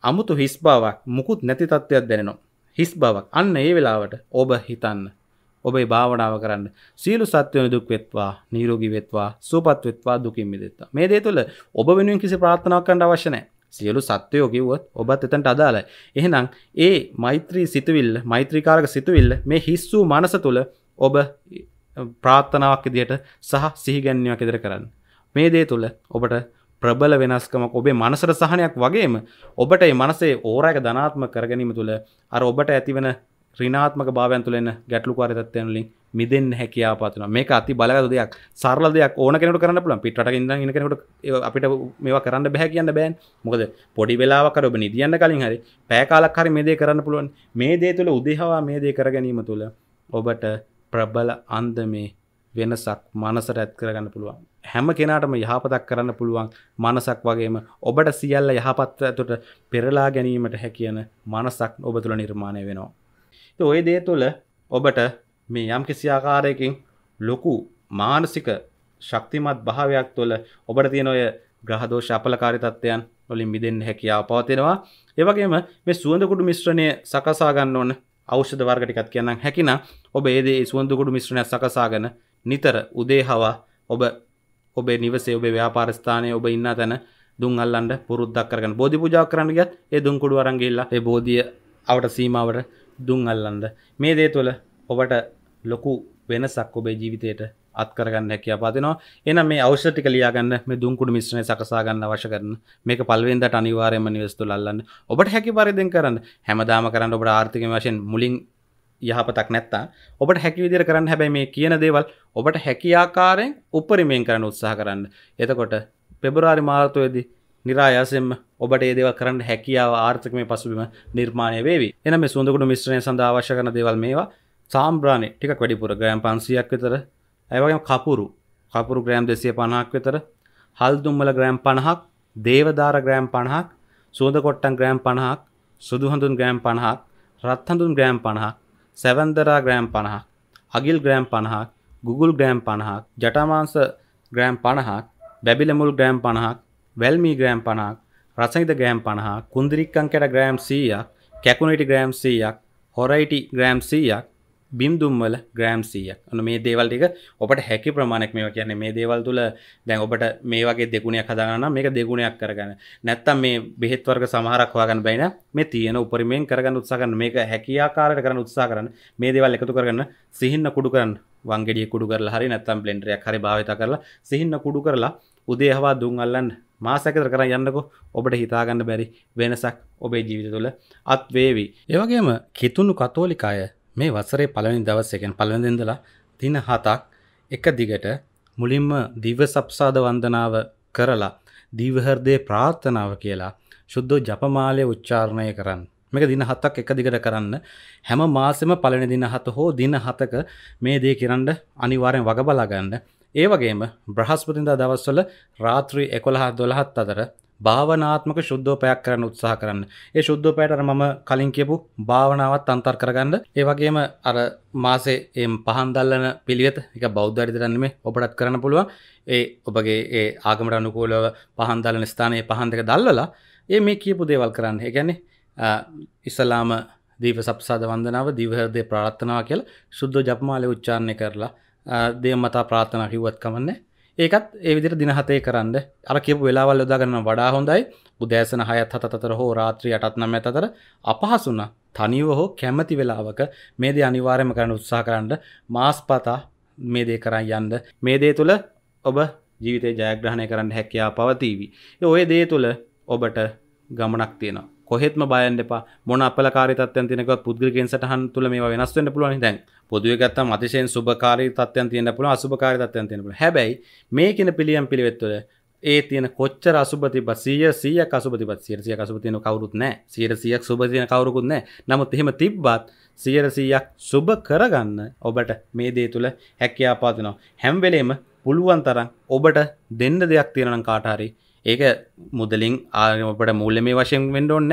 අමුතු හිස් බාවක් මුකුත් නැති තත්ත්වයක් දැනෙනවා හිස් බවක් අන්න ඒ වෙලාවට ඔබ හිතන්න ඔබේ භාවනාව කරන්න සියලු සත්වයන දුක් වෙත්වා නීරෝගී වෙත්වා සූපත් වෙත්වා දුකින් මිදෙත්වා මේ දේ තුළ ඔබ වෙනුවෙන් කිසි ප්‍රාර්ථනාවක් කරන්න අවශ්‍ය නැහැ සියලු සත්වයෝ කිව්වොත් ඔබත් එතනට අදාළයි එහෙනම් ඒ මෛත්‍රී සිතුවිල්ල මෛත්‍රීකාරක සිතුවිල්ල මේ හිස්සූ මනස තුළ ඔබ ප්‍රාත්ථනාවක් ඉදියට සහ සිහිගැන්වයක් ඉදිර කරන්න. මේ දේ තුළ ඔබට ප්‍රබල වෙනස්කමක් ඔබේ මනසර සහනයක් වගේම ඔබට මනසේ ඕරයක ධනාත්ම කරගැනීම තුළ අර ඔබට ඇතිවන රිනාත්මක භාවයන් තුළෙන ගැටලුකාර තත්වයන්ලින් මිදෙන් හැකියාපත්න මේ අති බලගත දෙයක් සරල දෙයක් ඕන කෙනට කරන්න පුළන් පිට ඉද කෙනට අපිට මේවා කරන්න බැහැ කියන්න බෑන් මොකද පොඩි වෙලාවකර ඔබ නිදියන්න කලින් හරි පෑකාලක් හරි මේ දේ කරන්න පුළුවන් මේ දේ තුළ උදෙහවා මේ දේ කරගැනීම තුළ ඔබට ප්‍රබල අන්දමේ වෙනසක් මනසට ඇත් කරගන්න පුළුවන් හැම කෙනාටම යහපතක් කරන්න පුළුවන් මනසක් වගේම ඔබට සියල්ල යහපත් ඇතුට පෙරලා ගැනීමට හැකියන මනසක් ඔබ තුළ නිර්මාණය වෙනවා. ඔය දේ තුළ ඔබට මේ යම් කිසිආකාරයකින් ලොකු මානසික ශක්තිමත් භාවයක් තුළ ඔබට තියෙන ඔය ග්‍රහදෝෂ අපලකාරී තත්ත්වයන් වලින් මිදෙන්න හැකියාව පවතිනවා. ඒ වගේම මේ සුවඳ කුඩු මිශ්‍රණය සකසා ගන්න ඕන ෞෂධ වර්ග ටිකක් කියන්නම් හැකිනම් ඔබ ඒ දේ සුවඳුකුඩු මිශ්‍රණයක් සකසාගෙන නිතර උදේ හවා ඔබ ඔබේ නිවසේ ඔබේ ව්‍යාපාර ස්ථානයේ ඔබ ඉන්න තැන දුම් අල්ලන්න පුරුද්දක් කරගෙන බෝධි පූජාවක් කරන්න ගියත් ඒ දුම් කුඩු අරන් ගිහිල්ලා ඒ බෝධිය අවට සීමාවට දුම් අල්ලන්න මේ දේ තුළ ඔබට ලොකු වෙනසක් ඔබේ ජීවිතයට අත්කරගන්න හැකිය පාතිනවා එන මේ අවෂටික ලියගන්න මේ දුංකුඩු මිශ්‍රණය සකසාගන්න අවශ කරන මේක පල්වෙන්දට අනිවාරයම නිවස්තු ලල්ලන්න ඔබට හැකි පරිදිෙන් කරන්න හැමදාම කරන්න ඔබට ආර්ථික වශයෙන් මුලින් යහපතක් නැත්තා ඔබට හැකි විදිර කරන්න හැබැයි මේ කියන දේවල් ඔබට හැකියාකාරයෙන් උපරිමයෙන් කරන්න උත්සාහ කරන්න එතකොට පෙබරාරි මාර්තයේදී නිරායාසෙන්ම ඔබට ඒදව කරන්න හැකියාව ආර්ථකම පසුබිම නිර්මාණය වේවි එන මේ සුඳකුට මිශ්‍රණය සඳ අවශ්‍ය කරන දේවල් මේවා සාම්බ්‍රාණය ටිකක් වැඩිපුර ගයම් පන්සියක් විතර ඇවගේ කපුරු කපුරු ග්‍රෑම් දෙසිය පණහක් වෙතර හල්දුම්මල ග්‍රෑම් පණහක් දේවධාර ග්‍රෑම් පණහක් සුවඳ කොට්ටන් ග්‍රෑම් පණහක් සුදුහඳුන් ග්‍රෑම් පණහක් රත්හඳුන් ග්‍රෑම් පණහක් සැවන්දරා ග්‍රෑම් පණහක් අගිල් ග්‍රෑම් පණහක් ගුගුල් ග්‍රෑම් පණහක් ජටමාංස ග්‍රෑම් පණහක් බැබිලමුල් ග්‍රෑම් පණහක් වැල්මී ග්‍රෑම් පණහක් රසහිත ග්‍රෑම් පණහක් කුන්දිරික්කං කැට ග්‍රෑම් සීයක් කැකුණටි ග්‍රෑම් සීයක් හොරයිටි ග්‍රෑම් සීයක් බිම්දුම්වල ග්‍රෑම් සියක් ඔන මේ දේවල් ටික ඔබට හැකි ප්‍රමාණයක් මේ කියන්නේ මේ දේවල් තුළ දැන් ඔබට මේ වගේ දෙගුණයක් හදාගන්න මේක දෙගුණයක් කරගන්න නැත්තම් මේ බෙහෙත් වර්ග සමහරක් හොයාගන්න බැයින මේ තියෙන උපරිමයෙන් කරගන්න උත්සාහ කරන මේක හැකියාකාරයට කරන්න උත්සාහ කරන මේ දේවල් එකතු කරගන්න සිහින්න කුඩු කරන්න වංගෙඩිය කුඩු කරලා හරි නැත්තම් බ්ලෙන්ඩරයක් හරි භාවිත කරලා සිහින්න කුඩු කරලා උදේ හවා දුම් අල්ලන්න මාසකතර කර යන්නකෝ ඔබට හිතාගන්න බැරි වෙනසක් ඔබේ ජීවිත තුළ අත්වේවී. ඒවගේම කෙතුුණු කතෝලිකාය මේ වසරේ පළනි දවස් එකෙන් පළඳදලා තින හතක් එක දිගට මුලින්ම දිව සප්සාද වන්දනාව කරලා දීවහර්දය ප්‍රාර්ථනාව කියලා ශුද්ධ ජපමාලය උච්චාරණය කරන්න මේක දින හතක් එක දිගට කරන්න හැම මාසෙම පලනි දින හත හෝ දින හතක මේ දේ කරන්න අනිවාරෙන් වග බලාගන්න ඒ වගේම බ්‍රහස්පතින්දා දවස්වල රාත්‍රී එකොළහ දොළහත් අතර භාවනාත්මක ශුද්ධෝපයක් කරන්න උත්සාහ කරන්න. ඒ ශුද්ධෝපයට අර මම කලින් කියපු භාවනාවත් අන්තර් කරගන්න. ඒ වගේම අර මාසේ එම් පහන් දැල්ලන පිළිවෙත එක බෞද්ධ චරිතයන් නෙමෙයි ඔබටත් කරන්න පුළුවන්. ඒ ඔබගේ ඒ ආගමට අනුකූලව පහන් දැල්ලන ස්ථානයේ පහන් දෙක දැල්වලා ඒ මේ කියපු දේවල් කරන්න. ඒ කියන්නේ ඉස්ලාම දීව සප්සාද වන්දනාව දිව හෘදේ ප්‍රාර්ථනාව කියලා සුද්ධ ජපමාලේ උච්චාරණය කරලා දේව මතා ප්‍රාර්ථනා කිව්වත් කමන්නේ. ඒකත් ඒවිදිර දිනහතේ කරන්න අර කියපු වෙලාවල් යොදාගන්න වඩා හොඳයි උදෑසන හයත් හතතර හෝ රාත්‍රී අටත් නම ඇතතර අපහසුන තනිව හෝ කැමති වෙලාවක මේ දේ අනිවාර්යම කරන්න උත්සා කරන්න මාස්පතා මේ දේ කරන්න යන්න මේ දේ තුළ ඔබ ජීවිතය ජයග්‍රහණය කරන්න හැකයා පවතීවි. ඔය දේ තුළ ඔබට ගමනක් තියෙනවා. කොහෙත්ම බයන්න එපා මොන අපලකාරිතත්යන් තිනක පුද්ගලිකෙන් සටහන් තුළ මේ වෙනස්වෙන්න පුළුවන් දැන් පොදුවගත්තම් අතිශයෙන් සුභකාරී තත්යන් තියෙන පුළුවන් අසුභකාරී තත්යන් තියෙන පුළුවන්. හැබැයි මේ කියන පිළියම් පිළිවෙත්වල ඒ තියෙන කොච්චර අසුභ තිබ්බා 100 100ක් අසුභ තිබ්බත් 100 100ක් අසුභ තියෙන කවුරුත් නැහැ. 100 100ක් සුභ තියෙන කවුරුකුත් නැහැ. නමුත් එහෙම තිබ්බත් 100 100ක් සුභ කරගන්න ඔබට මේ දේ තුල හැකියාව පාදිනවා. හැම වෙලෙම පුළුවන් තරම් ඔබට දෙන්න දෙයක් තියෙනවා නම් කාට හරි ඒක මුදලින් ආරමට මුල්ල මේ වශයෙන් වෙන්ඩ ඔන්න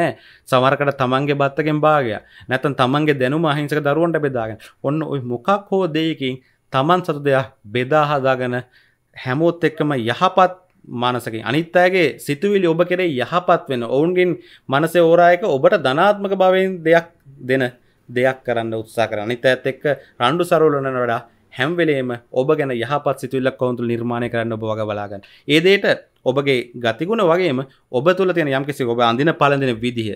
සමරකට තමන්ගේ බත්තකෙන් භාගය නැතන් තමන්ගේ දැනු මහිංසක දරුවන්ට බෙදාගෙන ඔන්න ඔයි මොකක් හෝ දෙයකින් තමන් සතු දෙයක් බෙදාහදාගන හැමෝත් එක්කම යහපත් මානසකින් අනිත්තාගේ සිතුවිලි ඔබ කෙරේ යහපත් වෙන ඔවුන්ගෙන් මනසේ ඕරායක ඔබට ධනාත්මක භාවයෙන් දෙයක් දෙන දෙයක් කරන්න උත්සා කර අනිත ඇත් එක්ක රණ්ඩු සරවලනන වඩා හැම්වෙලේම ඔබ ගැන යහපත් සිතුල්ලක් කවුතුල් නිර්මාණය කරන්න ඔබ වග බලාගන්න ඒදේට ඔබගේ ගතිගුණ වගේම ඔබ තුළ තියෙන යම්කිසි ඔබ අඳින පලඳින විදිහ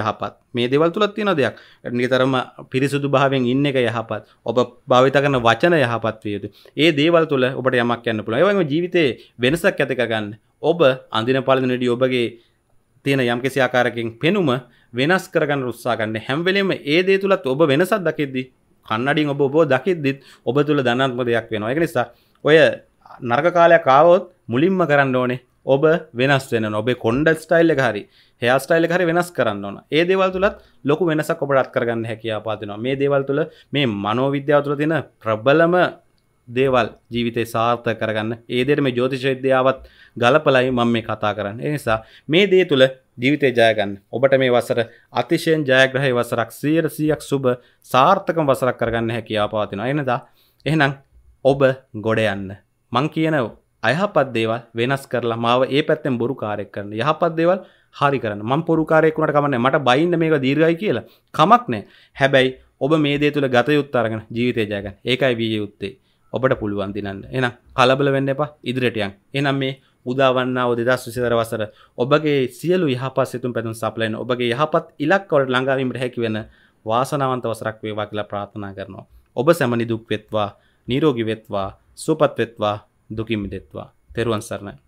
යහපත් මේ දෙවල් තුළත් තියෙන දෙයක් නිතරම පිරිසුදු භාවෙන් ඉන්න එක යහපත් ඔබ භාවිත කරන වචන යහපත් විය යුතු ඒ දේවල් තුළ ඔබට යමක් යන්න පුළුවන් ඒ වගේම ජීවිතේ වෙනසක් ඇති කරගන්න ඔබ අඳින පළඳිනදී ඔබගේ තියෙන යම්කිසි ආකාරකින් පෙනුම වෙනස් කරගන්න උත්සාහ ගන්න හැම වෙලෙම ඒ දේ තුලත් ඔබ වෙනසක් දකිද්දී කන්නඩින් ඔබ ඔබෝ දකිද්දිත් ඔබ තුළ ධනත්ම දෙයක් වෙනවා එක නිසා ඔය නර්ග කාලයක් කාවොත් මුලින්ම කරන්න ඕනේ ඔබ වෙනස් වෙන ඔබේ කොන්ඩ ස්ටයිල් එක හරි හයාස්ටයිල් හරි වෙනස් කරන්න ඕන ඒ දේවල් තුළත් ලොකු වෙනසක් ඔබටත් කරගන්න හැකියා පාතිනවා මේ දේවල් තුළ මේ මනෝවිද්‍යාව තුළ තින ප්‍රබලම දේවල් ජීවිතය සාර්ථ කරගන්න ඒදෙට මේ ජෝතිශ විද්‍යාවත් ගලපලයි මම මේ කතා කරන්න එනිසා මේ දේ තුළ ජීවිතය ජයගන්න ඔබට මේ වසර අතිශයෙන් ජයග්‍රහහි වසරක් සියර සියක් සුබ සාර්ථකම් වසරක් කරගන්න හැකි ආපාතින එනදා එහෙනම් ඔබ ගොඩ යන්න මං කියනව අයහපත් දේවල් වෙනස් කරලා මාව ඒ පැත්තෙන් බොරු කාරයක් කරන්න යහපත් දේවල් හරි කරන්න මං පොරුකාරයෙකුට කමන්න මට බයින්න මේක දීර්ගයි කියලා කමක් නෑ හැබැයි ඔබ මේ දේ තුළ ගත යුත්තාරගෙන ජීවිතය ජයගන්න ඒකයි වී යුත්තේ ඔබට පුළුවන් දිනන්න එනම් කලබල වෙන්න එපා ඉදිරිටයන් එනම් මේ උදාවන්නාව දෙදස් විසිතර වසර ඔබගේ සියලු යහපත් සිතුම් පැතුම් සපලයන ඔබගේ යහපත් ඉලක්කවට ළඟාවීමට හැකිවෙන වාසනාවන්ත වසරක් වේවා කියලා ප්‍රාර්ථනා කරනවා. ඔබ සැමනි දුක් වෙත්වා, නිරෝගී වෙත්වා, සුවපත් වෙත්වා, දුකින් මිදෙත්වා. තෙරුවන් සරණයි.